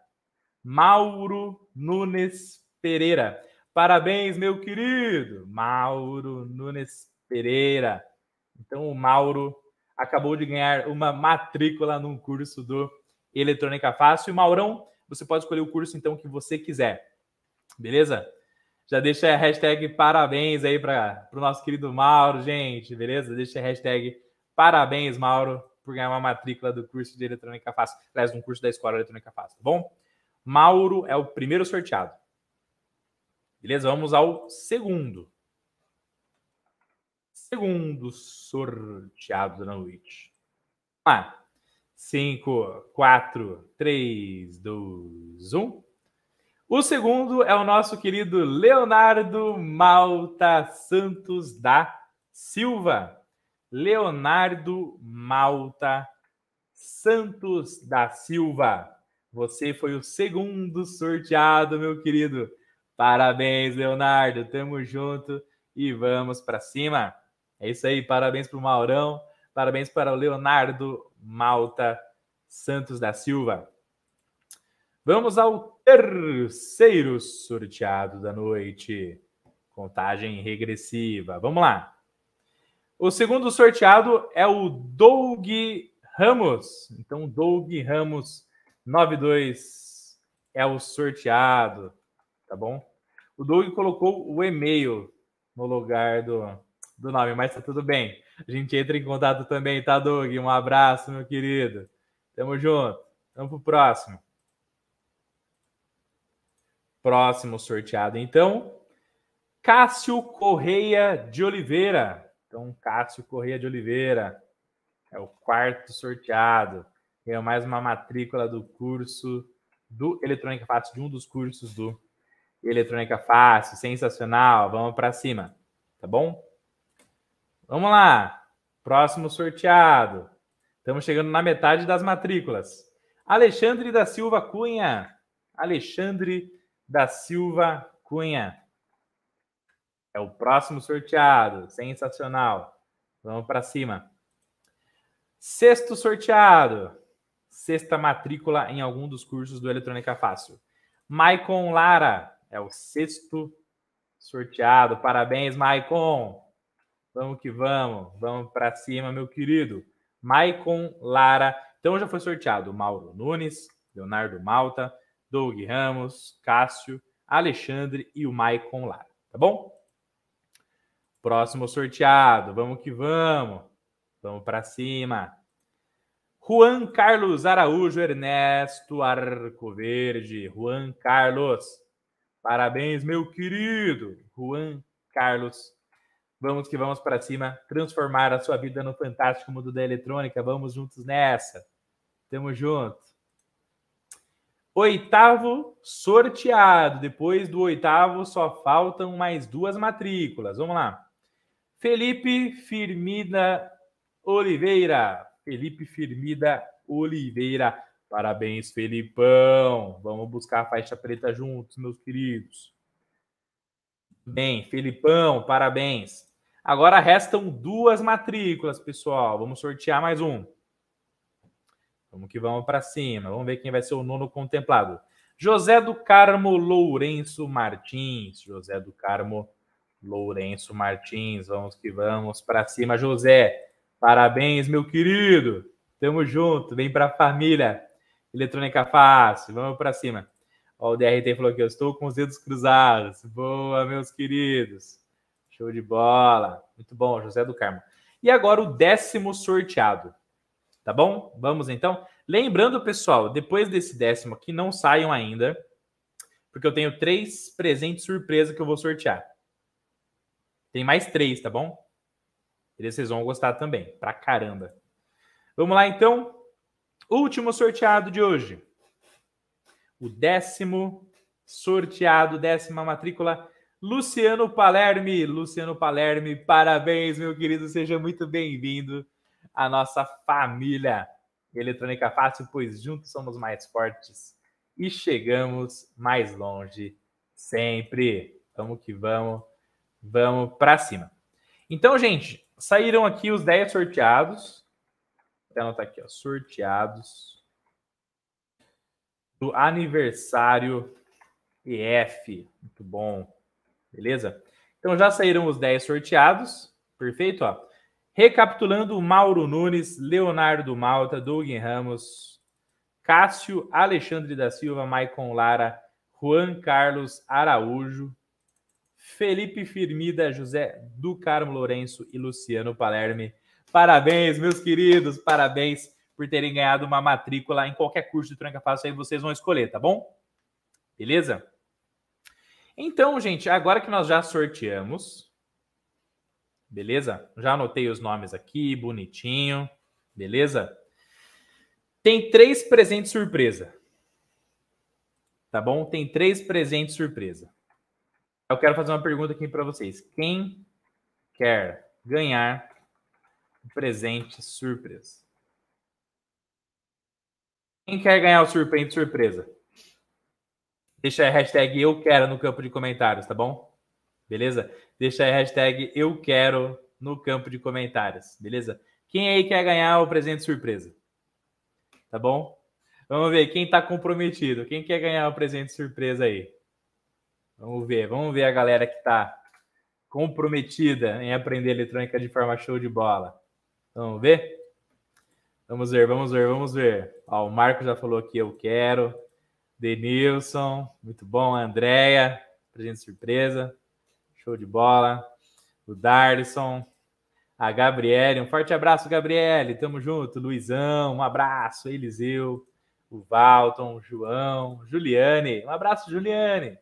Mauro Nunes Pereira. Parabéns, meu querido Mauro Nunes Pereira. Então, o Mauro acabou de ganhar uma matrícula num curso do Eletrônica Fácil. Maurão, você pode escolher o curso, então, que você quiser. Beleza? Já deixa a hashtag parabéns aí para o nosso querido Mauro, gente, beleza? Deixa a hashtag parabéns, Mauro, por ganhar uma matrícula do curso de Eletrônica Fácil. Aliás, um curso da Escola Eletrônica Fácil, tá bom? Mauro é o primeiro sorteado. Beleza? Vamos ao segundo. Segundo sorteado da noite. Vamos lá. 5, 4, 3, 2, 1. O segundo é o nosso querido Leonardo Malta Santos da Silva. Leonardo Malta Santos da Silva. Você foi o segundo sorteado, meu querido. Parabéns, Leonardo. Tamo junto e vamos para cima. É isso aí. Parabéns para o Maurão. Parabéns para o Leonardo Malta Santos da Silva. Vamos ao terceiro sorteado da noite. Contagem regressiva. Vamos lá. O segundo sorteado é o Doug Ramos. Então, Doug Ramos 92 é o sorteado, tá bom? O Doug colocou o e-mail no lugar do, do nome, mas tá tudo bem. A gente entra em contato também, tá, Doug? Um abraço, meu querido. Tamo junto. Vamos então, pro próximo. Próximo sorteado, então. Cássio Correia de Oliveira. Então, Cássio Correia de Oliveira é o quarto sorteado. É mais uma matrícula do curso do Eletrônica Fácil, de um dos cursos do eletrônica fácil, sensacional, vamos para cima, tá bom? Vamos lá, próximo sorteado. Estamos chegando na metade das matrículas. Alexandre da Silva Cunha. Alexandre da Silva Cunha. É o próximo sorteado. Sensacional. Vamos para cima. Sexto sorteado. Sexta matrícula em algum dos cursos do Eletrônica Fácil. Maicon Lara. É o sexto sorteado. Parabéns, Maicon. Vamos que vamos. Vamos para cima, meu querido. Maicon Lara. Então já foi sorteado Mauro Nunes, Leonardo Malta, Doug Ramos, Cássio, Alexandre e o Maicon Lara. Tá bom? Próximo sorteado. Vamos que vamos. Vamos para cima. Juan Carlos Araújo Ernesto Arcoverde. Juan Carlos. Parabéns, meu querido Juan Carlos. Vamos que vamos para cima, transformar a sua vida no fantástico mundo da eletrônica. Vamos juntos nessa. Tamo junto. Oitavo sorteado. Depois do oitavo, só faltam mais duas matrículas. Vamos lá. Felipe Firmina Oliveira. Felipe Firmida Oliveira. Parabéns, Felipão. Vamos buscar a faixa preta juntos, meus queridos. Bem, Felipão, parabéns. Agora restam duas matrículas, pessoal. Vamos sortear mais um. Vamos que vamos para cima. Vamos ver quem vai ser o nono contemplado. José do Carmo Lourenço Martins. José do Carmo Lourenço Martins. Vamos que vamos para cima, José. Parabéns, meu querido. Tamo junto. Vem para a família. Eletrônica fácil, vamos para cima. Ó, o DRT falou que eu estou com os dedos cruzados. Boa, meus queridos. Show de bola. Muito bom, José do Carmo. E agora o décimo sorteado. Tá bom? Vamos então. Lembrando, pessoal, depois desse décimo aqui, não saiam ainda, porque eu tenho três presentes surpresa que eu vou sortear. Tem mais três, tá bom? Eles vocês vão gostar também, pra caramba. Vamos lá então. Último sorteado de hoje. O décimo sorteado, décima matrícula, Luciano Palerme. Luciano Palerme, parabéns, meu querido. Seja muito bem-vindo à nossa família Eletrônica Fácil, pois juntos somos mais fortes e chegamos mais longe sempre. Vamos que vamos, vamos para cima. Então, gente, saíram aqui os 10 sorteados até tá anotar aqui, ó, sorteados do aniversário EF. Muito bom. Beleza? Então já saíram os 10 sorteados. Perfeito, ó. Recapitulando, Mauro Nunes, Leonardo Malta, Doug Ramos, Cássio, Alexandre da Silva, Maicon Lara, Juan Carlos Araújo, Felipe Firmida, José do Carmo Lourenço e Luciano Palerme. Parabéns, meus queridos, parabéns por terem ganhado uma matrícula em qualquer curso de Tranca Fácil aí vocês vão escolher, tá bom? Beleza? Então, gente, agora que nós já sorteamos, beleza? Já anotei os nomes aqui, bonitinho, beleza? Tem três presentes surpresa. Tá bom? Tem três presentes surpresa. Eu quero fazer uma pergunta aqui para vocês. Quem quer ganhar presente surpresa. Quem quer ganhar o surpreende surpresa? Deixa a hashtag eu quero no campo de comentários, tá bom? Beleza? Deixa a hashtag eu quero no campo de comentários, beleza? Quem aí quer ganhar o presente surpresa? Tá bom? Vamos ver quem tá comprometido, quem quer ganhar o presente surpresa aí. Vamos ver, vamos ver a galera que tá comprometida em aprender eletrônica de forma show de bola. Vamos ver? Vamos ver, vamos ver, vamos ver. Ó, o Marco já falou aqui, eu quero. Denilson, muito bom. Andréia, presente surpresa. Show de bola. O Darlison. A Gabriele, um forte abraço, Gabriele. Tamo junto. Luizão, um abraço. Eliseu, o Valton, o João, Juliane. Um abraço, Juliane.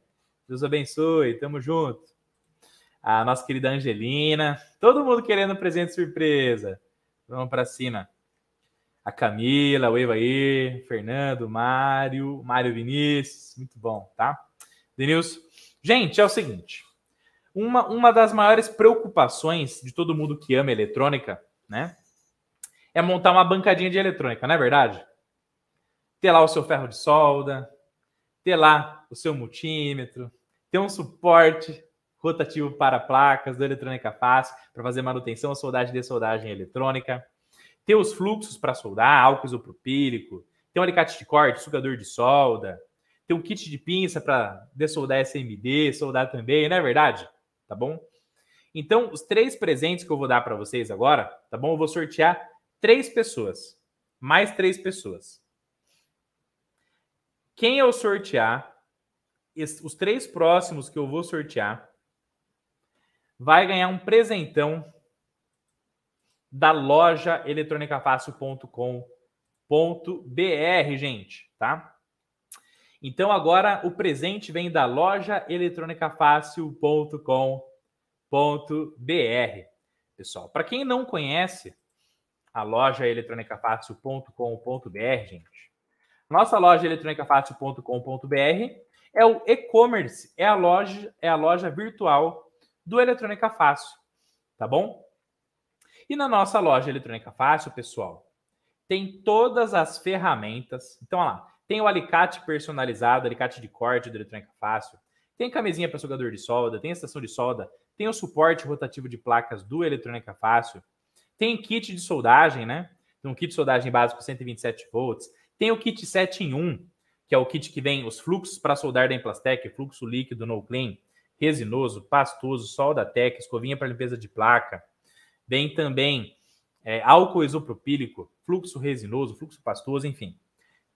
Deus abençoe. Tamo junto. A nossa querida Angelina. Todo mundo querendo presente surpresa. Vamos para cima. A Camila, o aí Fernando, Mário, Mário Vinícius, muito bom, tá? Denilson. Gente, é o seguinte. Uma, uma das maiores preocupações de todo mundo que ama eletrônica, né? É montar uma bancadinha de eletrônica, não é verdade? Ter lá o seu ferro de solda, ter lá o seu multímetro, ter um suporte, rotativo para placas, da eletrônica fácil, para fazer manutenção, soldagem e dessoldagem eletrônica. Tem os fluxos para soldar, álcool isopropílico. Tem um alicate de corte, sugador de solda. Tem um kit de pinça para dessoldar SMD, soldar também, não é verdade? Tá bom? Então, os três presentes que eu vou dar para vocês agora, tá bom? Eu vou sortear três pessoas, mais três pessoas. Quem eu sortear, os três próximos que eu vou sortear, vai ganhar um presentão da loja eletronicafácil.com.br, gente, tá? Então agora o presente vem da loja eletronicafácil.com.br. Pessoal, para quem não conhece a loja eletronicafácil.com.br, gente, nossa loja eletronicafácil.com.br é o e-commerce, é a loja é a loja virtual do Eletrônica Fácil, tá bom? E na nossa loja Eletrônica Fácil, pessoal, tem todas as ferramentas. Então, olha lá, tem o alicate personalizado, alicate de corte do Eletrônica Fácil, tem camisinha para sugador de solda, tem estação de solda, tem o suporte rotativo de placas do Eletrônica Fácil, tem kit de soldagem, né? Tem um kit de soldagem básico 127 volts, tem o kit 7 em 1, que é o kit que vem os fluxos para soldar da Emplastec, fluxo líquido no clean, resinoso, pastoso, solda tec, escovinha para limpeza de placa. Vem também é, álcool isopropílico, fluxo resinoso, fluxo pastoso, enfim.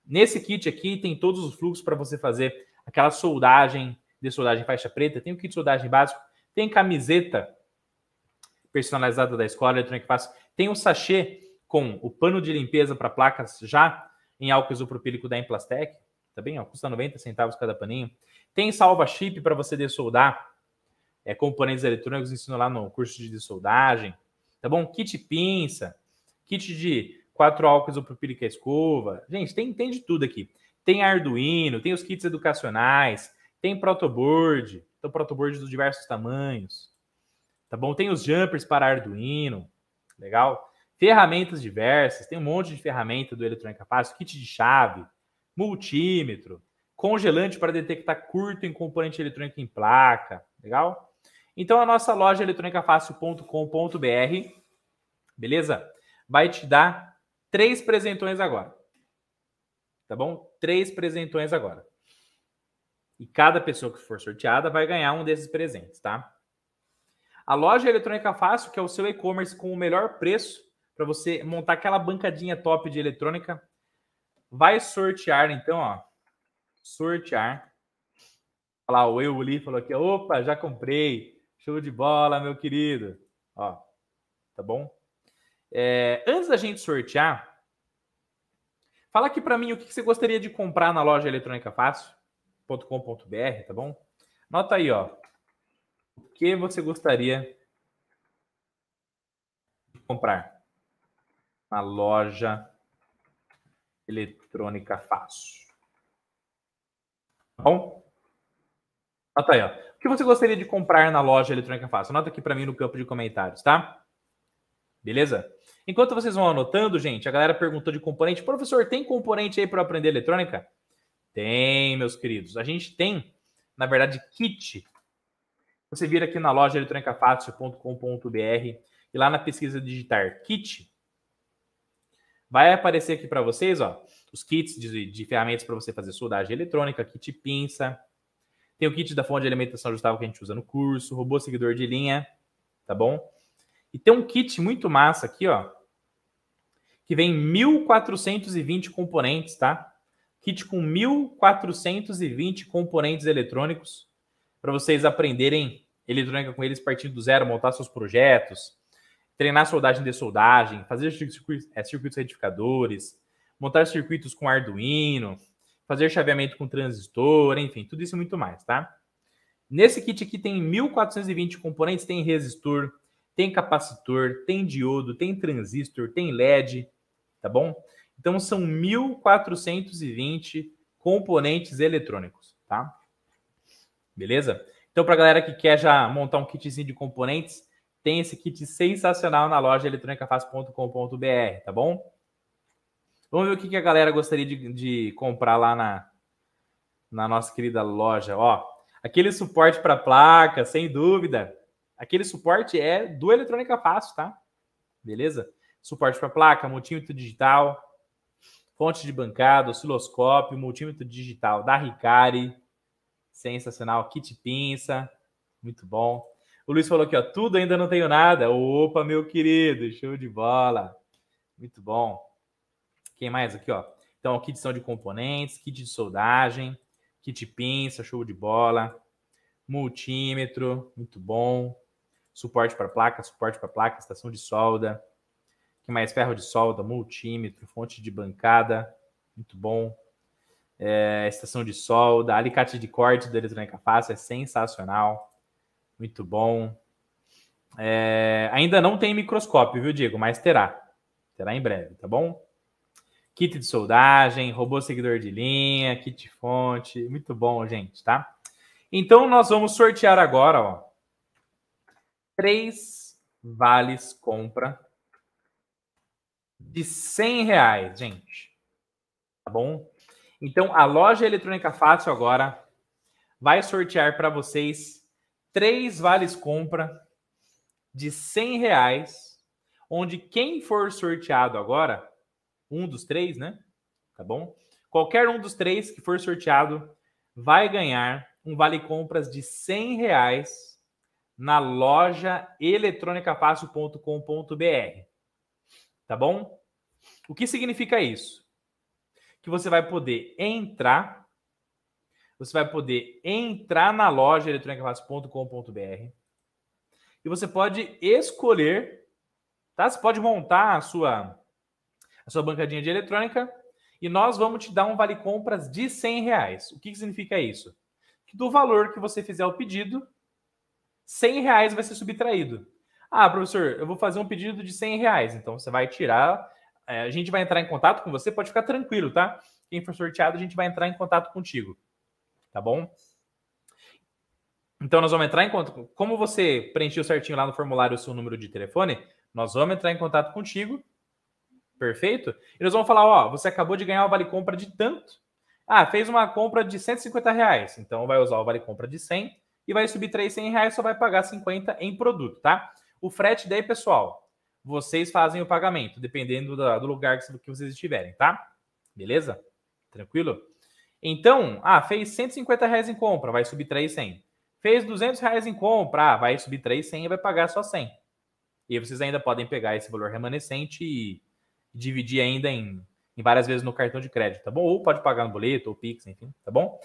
Nesse kit aqui tem todos os fluxos para você fazer aquela soldagem, de soldagem faixa preta, tem o kit de soldagem básico, tem camiseta personalizada da escola, eletrônica fácil, tem o um sachê com o pano de limpeza para placas já em álcool isopropílico da Implastec. tá bem? Ó, custa 90 centavos cada paninho. Tem salva chip para você dessoldar é, componentes eletrônicos, ensino lá no curso de dessoldagem, tá bom? Kit pinça, kit de quatro ou isopropílica escova. Gente, tem, tem de tudo aqui. Tem Arduino, tem os kits educacionais, tem protoboard, então protoboard dos diversos tamanhos, tá bom? Tem os jumpers para Arduino, legal? Ferramentas diversas, tem um monte de ferramenta do Eletrônica Fácil, kit de chave, multímetro, congelante para detectar curto em componente eletrônico em placa. Legal? Então a nossa loja eletrônicafácil.com.br, beleza? Vai te dar três presentões agora. Tá bom? Três presentões agora. E cada pessoa que for sorteada vai ganhar um desses presentes, tá? A loja Eletrônica Fácil, que é o seu e-commerce com o melhor preço para você montar aquela bancadinha top de eletrônica, vai sortear então, ó, sortear. Olha lá, o Li falou aqui, opa, já comprei. Show de bola, meu querido. Ó, tá bom? É, antes da gente sortear, fala aqui para mim o que você gostaria de comprar na loja eletrônica fácil.com.br, tá bom? Nota aí, ó. O que você gostaria de comprar na loja eletrônica fácil? Tá bom? Anota aí, ó. O que você gostaria de comprar na loja Eletrônica Fácil? Anota aqui para mim no campo de comentários, tá? Beleza? Enquanto vocês vão anotando, gente, a galera perguntou de componente. Professor, tem componente aí para aprender eletrônica? Tem, meus queridos. A gente tem, na verdade, kit. Você vira aqui na loja eletrônicafácil.com.br e lá na pesquisa digitar kit, vai aparecer aqui para vocês, ó, os kits de, de ferramentas para você fazer soldagem eletrônica, kit pinça. Tem o kit da fonte de alimentação ajustável que a gente usa no curso, robô seguidor de linha, tá bom? E tem um kit muito massa aqui, ó, que vem 1420 componentes, tá? Kit com 1420 componentes eletrônicos para vocês aprenderem eletrônica com eles partindo do zero, montar seus projetos, treinar soldagem de soldagem, fazer circuitos, é, circuitos retificadores, montar circuitos com Arduino, fazer chaveamento com transistor, enfim, tudo isso e muito mais, tá? Nesse kit aqui tem 1420 componentes, tem resistor, tem capacitor, tem diodo, tem transistor, tem LED, tá bom? Então são 1420 componentes eletrônicos, tá? Beleza? Então para galera que quer já montar um kitzinho de componentes, tem esse kit sensacional na loja eletrônicafácil.com.br, tá bom? Vamos ver o que, que a galera gostaria de, de comprar lá na, na nossa querida loja. Ó, aquele suporte para placa, sem dúvida. Aquele suporte é do Eletrônica Fácil, tá? Beleza? Suporte para placa, multímetro digital, fonte de bancada, osciloscópio, multímetro digital da Ricari. Sensacional. Kit pinça. Muito bom. O Luiz falou aqui, ó, tudo ainda não tenho nada. Opa, meu querido, show de bola. Muito bom. Quem mais aqui, ó? Então, kit de componentes, kit de soldagem, kit pinça, show de bola, multímetro, muito bom. Suporte para placa, suporte para placa, estação de solda. que mais? Ferro de solda, multímetro, fonte de bancada, muito bom. É, estação de solda, alicate de corte da eletrônica fácil, é sensacional. Muito bom. É, ainda não tem microscópio, viu, Diego? Mas terá. Terá em breve, tá bom? kit de soldagem, robô seguidor de linha, kit fonte, muito bom, gente, tá? Então, nós vamos sortear agora, ó, três vales compra de 100 reais, gente, tá bom? Então, a loja Eletrônica Fácil agora vai sortear para vocês três vales compra de 100 reais, onde quem for sorteado agora um dos três, né? Tá bom? Qualquer um dos três que for sorteado vai ganhar um vale compras de 100 reais na loja eletronicafácil.com.br. Tá bom? O que significa isso? Que você vai poder entrar, você vai poder entrar na loja eletronicafácil.com.br e você pode escolher, tá? Você pode montar a sua sua bancadinha de eletrônica e nós vamos te dar um vale compras de 100 reais. O que, que significa isso? Que do valor que você fizer o pedido, 100 reais vai ser subtraído. Ah, professor, eu vou fazer um pedido de 100 reais. Então você vai tirar, é, a gente vai entrar em contato com você, pode ficar tranquilo, tá? Quem for sorteado, a gente vai entrar em contato contigo, tá bom? Então nós vamos entrar em contato. Como você preencheu certinho lá no formulário o seu número de telefone, nós vamos entrar em contato contigo Perfeito? E nós vamos falar: ó, você acabou de ganhar o vale compra de tanto. Ah, fez uma compra de 150 reais. Então vai usar o vale compra de 100 e vai subir 300 100 reais, só vai pagar 50 em produto, tá? O frete daí, pessoal, vocês fazem o pagamento, dependendo do, lugar que, vocês estiverem, tá? Beleza? Tranquilo? Então, ah, fez 150 reais em compra, vai subir 300. Fez 200 reais em compra, ah, vai subir 300 e vai pagar só 100. E vocês ainda podem pegar esse valor remanescente e e dividir ainda em, em várias vezes no cartão de crédito, tá bom? Ou pode pagar no boleto, ou Pix, enfim, tá bom?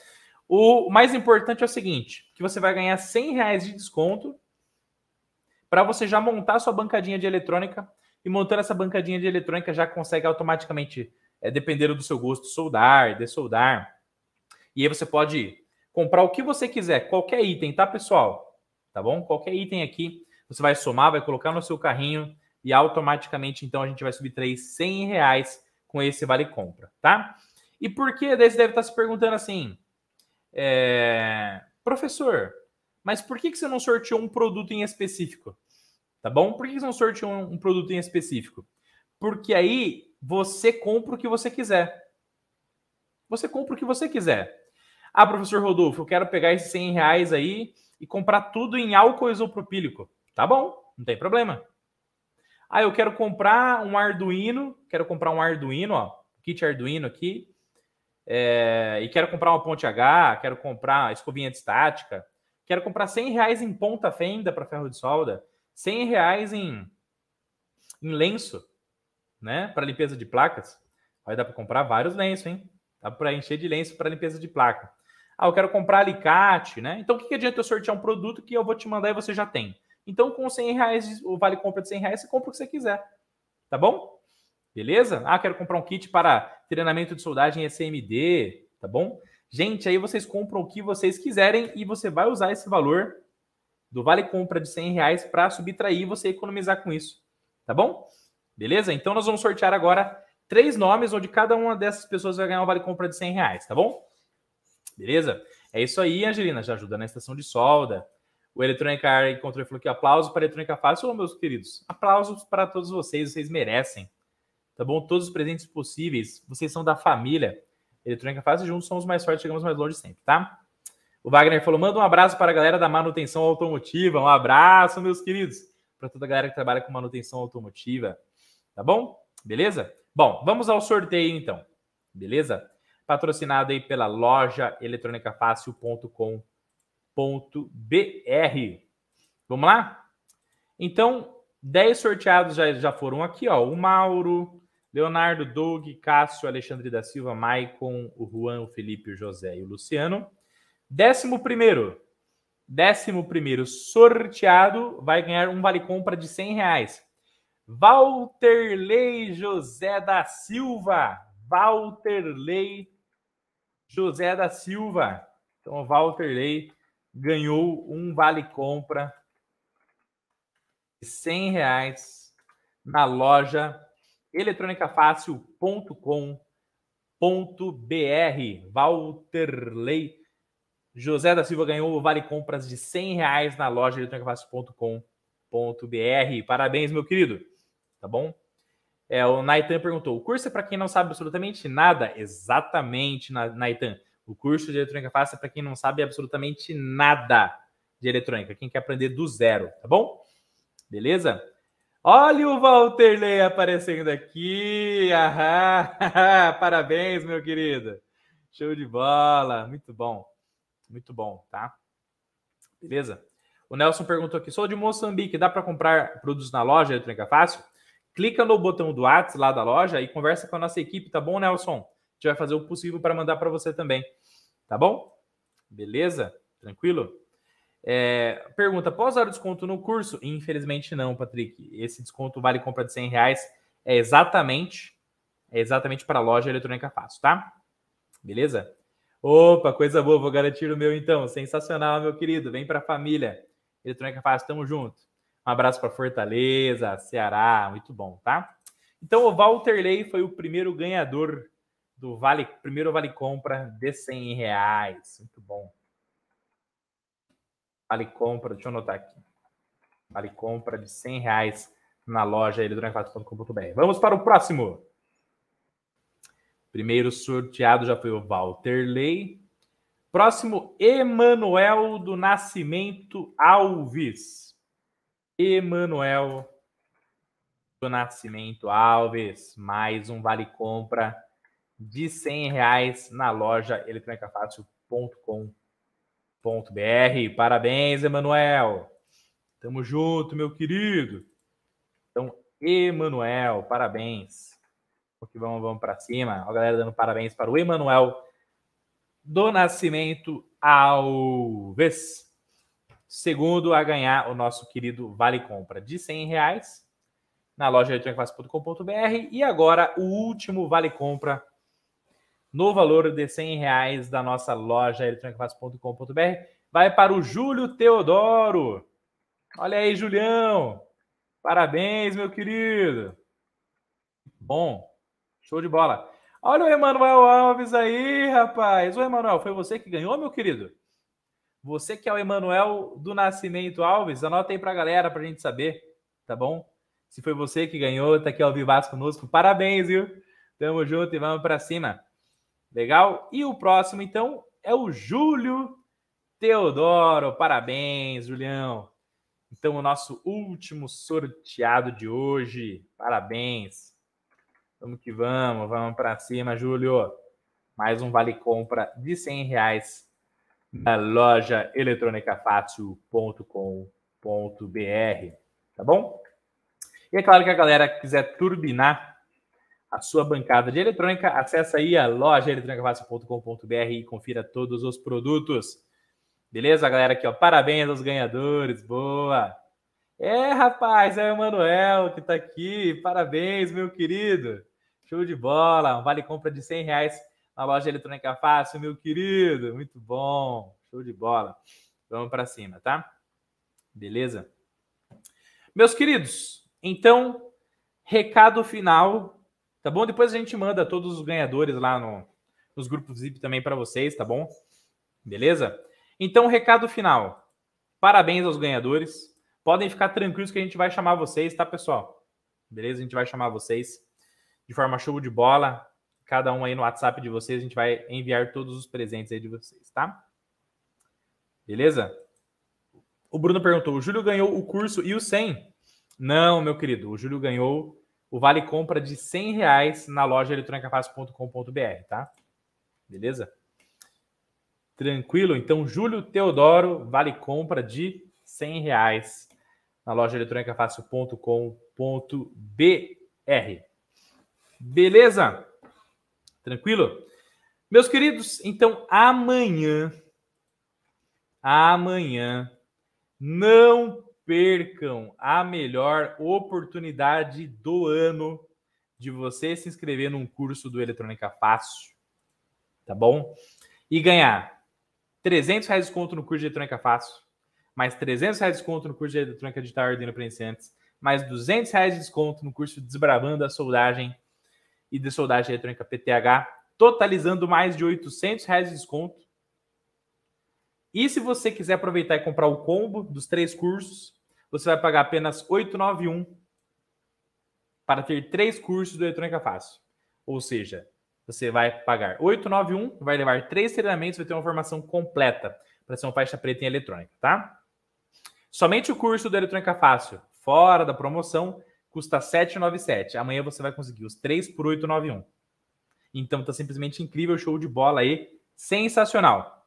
O mais importante é o seguinte, que você vai ganhar 100 reais de desconto para você já montar sua bancadinha de eletrônica e montando essa bancadinha de eletrônica já consegue automaticamente, é, eh, dependendo do seu gosto, soldar, dessoldar. E aí você pode comprar o que você quiser, qualquer item, tá, pessoal? Tá bom? Qualquer item aqui, você vai somar, vai colocar no seu carrinho e automaticamente então a gente vai subir 100 reais com esse vale compra, tá? E por que? Daí você deve estar tá se perguntando assim, é... professor, mas por que, que você não sorteou um produto em específico? Tá bom? Por que, que você não sorteou um produto em específico? Porque aí você compra o que você quiser. Você compra o que você quiser. Ah, professor Rodolfo, eu quero pegar esses 100 reais aí e comprar tudo em álcool isopropílico. Tá bom, não tem problema. Ah, eu quero comprar um Arduino, quero comprar um Arduino, ó, kit Arduino aqui, é, e quero comprar uma ponte H, quero comprar escovinha de estática, quero comprar 100 reais em ponta fenda para ferro de solda, 100 reais em, em lenço, né, para limpeza de placas. Vai dar para comprar vários lenços, hein? Dá para encher de lenço para limpeza de placa. Ah, eu quero comprar alicate, né? Então, o que, que adianta eu sortear um produto que eu vou te mandar e você já tem? Então, com 100 reais, o vale compra de 100 reais, você compra o que você quiser. Tá bom? Beleza? Ah, quero comprar um kit para treinamento de soldagem SMD, tá bom? Gente, aí vocês compram o que vocês quiserem e você vai usar esse valor do vale compra de 100 reais para subtrair e você economizar com isso, tá bom? Beleza? Então, nós vamos sortear agora três nomes onde cada uma dessas pessoas vai ganhar um vale compra de 100 reais, tá bom? Beleza? É isso aí, Angelina. Já ajuda na estação de solda. O Electronic Arts encontrou e falou que aplausos para a Eletrônica Fácil. meus queridos, aplausos para todos vocês, vocês merecem. Tá bom? Todos os presentes possíveis, vocês são da família. Eletrônica Fácil, juntos somos mais fortes, chegamos mais longe sempre, tá? O Wagner falou: manda um abraço para a galera da manutenção automotiva. Um abraço, meus queridos, para toda a galera que trabalha com manutenção automotiva. Tá bom? Beleza? Bom, vamos ao sorteio então. Beleza? Patrocinado aí pela loja eletrônicafácil.com.br br Vamos lá? Então, 10 sorteados já, já foram aqui, ó. O Mauro, Leonardo, Doug, Cássio, Alexandre da Silva, Maicon, o Juan, o Felipe, o José e o Luciano. Décimo primeiro. Décimo primeiro sorteado vai ganhar um vale compra de 100 reais. Walterley José da Silva. Walterley José da Silva. Então, Walterley ganhou um vale compra de 100 reais na loja eletronicafácil.com.br. Walterley José da Silva ganhou vale compras de 100 reais na loja eletronicafácil.com.br. Parabéns, meu querido. Tá bom? É, o Naitan perguntou: o curso é para quem não sabe absolutamente nada. Exatamente, Naitan. O curso de eletrônica fácil é para quem não sabe absolutamente nada de eletrônica, quem quer aprender do zero, tá bom? Beleza? Olha o Walterley aparecendo aqui. Aham. Parabéns, meu querido. Show de bola. Muito bom. Muito bom, tá? Beleza? O Nelson perguntou aqui: sou de Moçambique, dá para comprar produtos na loja Eletrônica Fácil? Clica no botão do WhatsApp lá da loja e conversa com a nossa equipe, tá bom, Nelson? a gente vai fazer o possível para mandar para você também. Tá bom? Beleza? Tranquilo? É, pergunta: posso dar o desconto no curso? Infelizmente não, Patrick. Esse desconto vale compra de 100 reais. É exatamente, é exatamente para a loja Eletrônica Fácil, tá? Beleza? Opa, coisa boa, vou garantir o meu então. Sensacional, meu querido. Vem para a família. Eletrônica Fácil, tamo junto. Um abraço para Fortaleza, Ceará, muito bom, tá? Então o Walter Ley foi o primeiro ganhador do vale primeiro vale compra de 100 reais. Muito bom. Vale compra, deixa eu anotar aqui. Vale compra de 100 reais na loja eletroniclato.com.br. Vamos para o próximo. Primeiro sorteado já foi o Walter Ley. Próximo, Emanuel do Nascimento Alves. Emanuel do Nascimento Alves. Mais um vale compra de 100 reais na loja eletronicafácil.com.br. Parabéns, Emanuel! Tamo junto, meu querido! Então, Emanuel, parabéns! Porque vamos, vamos para cima. A galera dando parabéns para o Emanuel do Nascimento Alves. Segundo a ganhar o nosso querido Vale Compra de 100 reais na loja eletronicafácil.com.br. E agora o último Vale Compra no valor de 100 reais da nossa loja eletronicafácil.com.br. Vai para o Júlio Teodoro. Olha aí, Julião. Parabéns, meu querido. Bom, show de bola. Olha o Emanuel Alves aí, rapaz. O Emanuel, foi você que ganhou, meu querido? Você que é o Emanuel do Nascimento Alves, anota aí para a galera, para a gente saber, tá bom? Se foi você que ganhou, tá aqui ao vivasso conosco. Parabéns, viu? Tamo junto e vamos para cima. Legal? E o próximo, então, é o Júlio Teodoro. Parabéns, Julião. Então, o nosso último sorteado de hoje. Parabéns. Vamos que vamos, vamos para cima, Júlio. Mais um vale compra de 100 reais na loja eletronicafácil.com.br, tá bom? E é claro que a galera que quiser turbinar a sua bancada de eletrônica. Acesse aí a loja eletrônicafácil.com.br e confira todos os produtos. Beleza, galera? Aqui, ó. Parabéns aos ganhadores. Boa! É, rapaz, é o Emanuel que tá aqui. Parabéns, meu querido. Show de bola. vale compra de 100 reais na loja Eletrônica Fácil, meu querido. Muito bom. Show de bola. Vamos para cima, tá? Beleza? Meus queridos, então, recado final Tá bom? Depois a gente manda todos os ganhadores lá no, nos grupos VIP também para vocês, tá bom? Beleza? Então, recado final. Parabéns aos ganhadores. Podem ficar tranquilos que a gente vai chamar vocês, tá, pessoal? Beleza? A gente vai chamar vocês de forma show de bola. Cada um aí no WhatsApp de vocês, a gente vai enviar todos os presentes aí de vocês, tá? Beleza? O Bruno perguntou: o Júlio ganhou o curso e o 100? Não, meu querido, o Júlio ganhou o vale compra de 100 reais na loja eletronicafácil.com.br, tá? Beleza? Tranquilo? Então, Júlio Teodoro, vale compra de 100 reais na loja eletronicafácil.com.br. Beleza? Tranquilo? Meus queridos, então amanhã, amanhã, não percam a melhor oportunidade do ano de você se inscrever num curso do Eletrônica Fácil, tá bom? E ganhar 300 reais de desconto no curso de Eletrônica Fácil, mais 300 reais de desconto no curso de Eletrônica Digital e Ordino para mais 200 reais de desconto no curso Desbravando a Soldagem e de Soldagem Eletrônica PTH, totalizando mais de 800 reais de desconto. E se você quiser aproveitar e comprar o combo dos três cursos, você vai pagar apenas 891 para ter três cursos do Eletrônica Fácil. Ou seja, você vai pagar 891, vai levar três treinamentos, vai ter uma formação completa para ser uma faixa preta em eletrônica, tá? Somente o curso do Eletrônica Fácil, fora da promoção, custa 797. Amanhã você vai conseguir os três por 891. Então tá simplesmente incrível, show de bola aí, sensacional.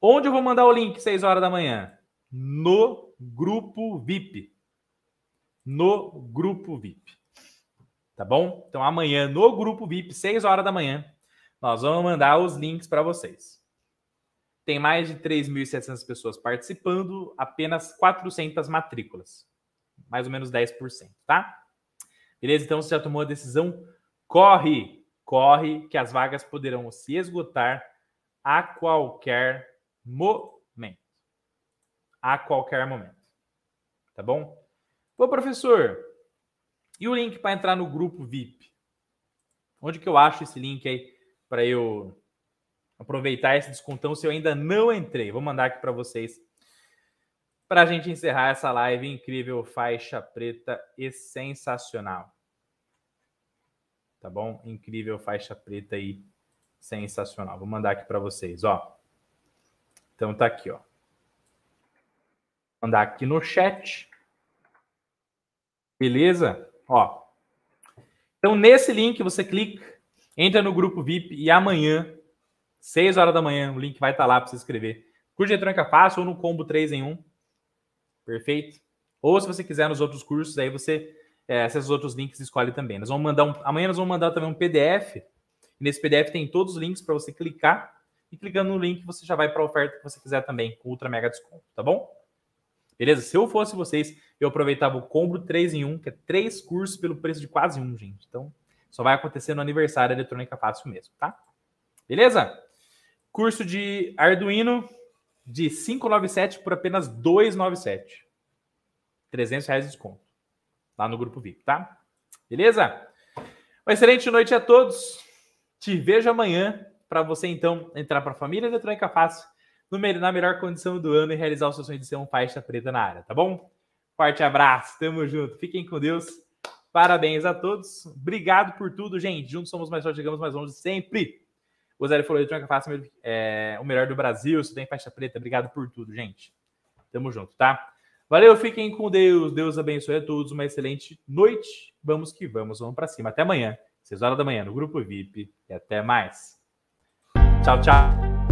Onde eu vou mandar o link 6 horas da manhã? No grupo VIP. No grupo VIP. Tá bom? Então amanhã no grupo VIP, 6 horas da manhã, nós vamos mandar os links para vocês. Tem mais de 3.700 pessoas participando, apenas 400 matrículas. Mais ou menos 10%, tá? Beleza? Então, se já tomou a decisão, corre! Corre, que as vagas poderão se esgotar a qualquer momento a qualquer momento. Tá bom? Pô, professor, e o link para entrar no grupo VIP? Onde que eu acho esse link aí para eu aproveitar esse descontão se eu ainda não entrei? Vou mandar aqui para vocês para a gente encerrar essa live incrível, faixa preta e sensacional. Tá bom? Incrível faixa preta e sensacional. Vou mandar aqui para vocês, ó. Então tá aqui, ó. Mandar aqui no chat. Beleza? Ó. Então, nesse link você clica, entra no grupo VIP e amanhã, 6 horas da manhã, o link vai estar tá lá para você escrever. Curso de eletrônica fácil ou no combo 3 em 1. Perfeito? Ou se você quiser nos outros cursos, aí você é, esses outros links escolhe também. Nós vamos mandar um, amanhã nós vamos mandar também um PDF. nesse PDF tem todos os links para você clicar e clicando no link você já vai para a oferta que você quiser também com ultra mega desconto, tá bom? Beleza? Se eu fosse vocês, eu aproveitava o combo 3 em 1, que é três cursos pelo preço de quase um, gente. Então, só vai acontecer no aniversário da Eletrônica Fácil mesmo, tá? Beleza? Curso de Arduino de 597 por apenas 297. 300 reais de desconto. Lá no grupo VIP, tá? Beleza? Uma excelente noite a todos. Te vejo amanhã para você então entrar para a família Eletrônica Fácil no, na melhor condição do ano e realizar o seu sonho de ser um faixa preta na área, tá bom? Forte abraço, tamo junto, fiquem com Deus. Parabéns a todos. Obrigado por tudo, gente. Juntos somos mais fortes, chegamos mais longe sempre. O Zé falou: de faça é, o melhor do Brasil. Se tem faixa preta, obrigado por tudo, gente. Tamo junto, tá? Valeu, fiquem com Deus. Deus abençoe a todos. Uma excelente noite. Vamos que vamos, vamos para cima. Até amanhã, 6 horas da manhã, no Grupo VIP. E até mais. Tchau, tchau.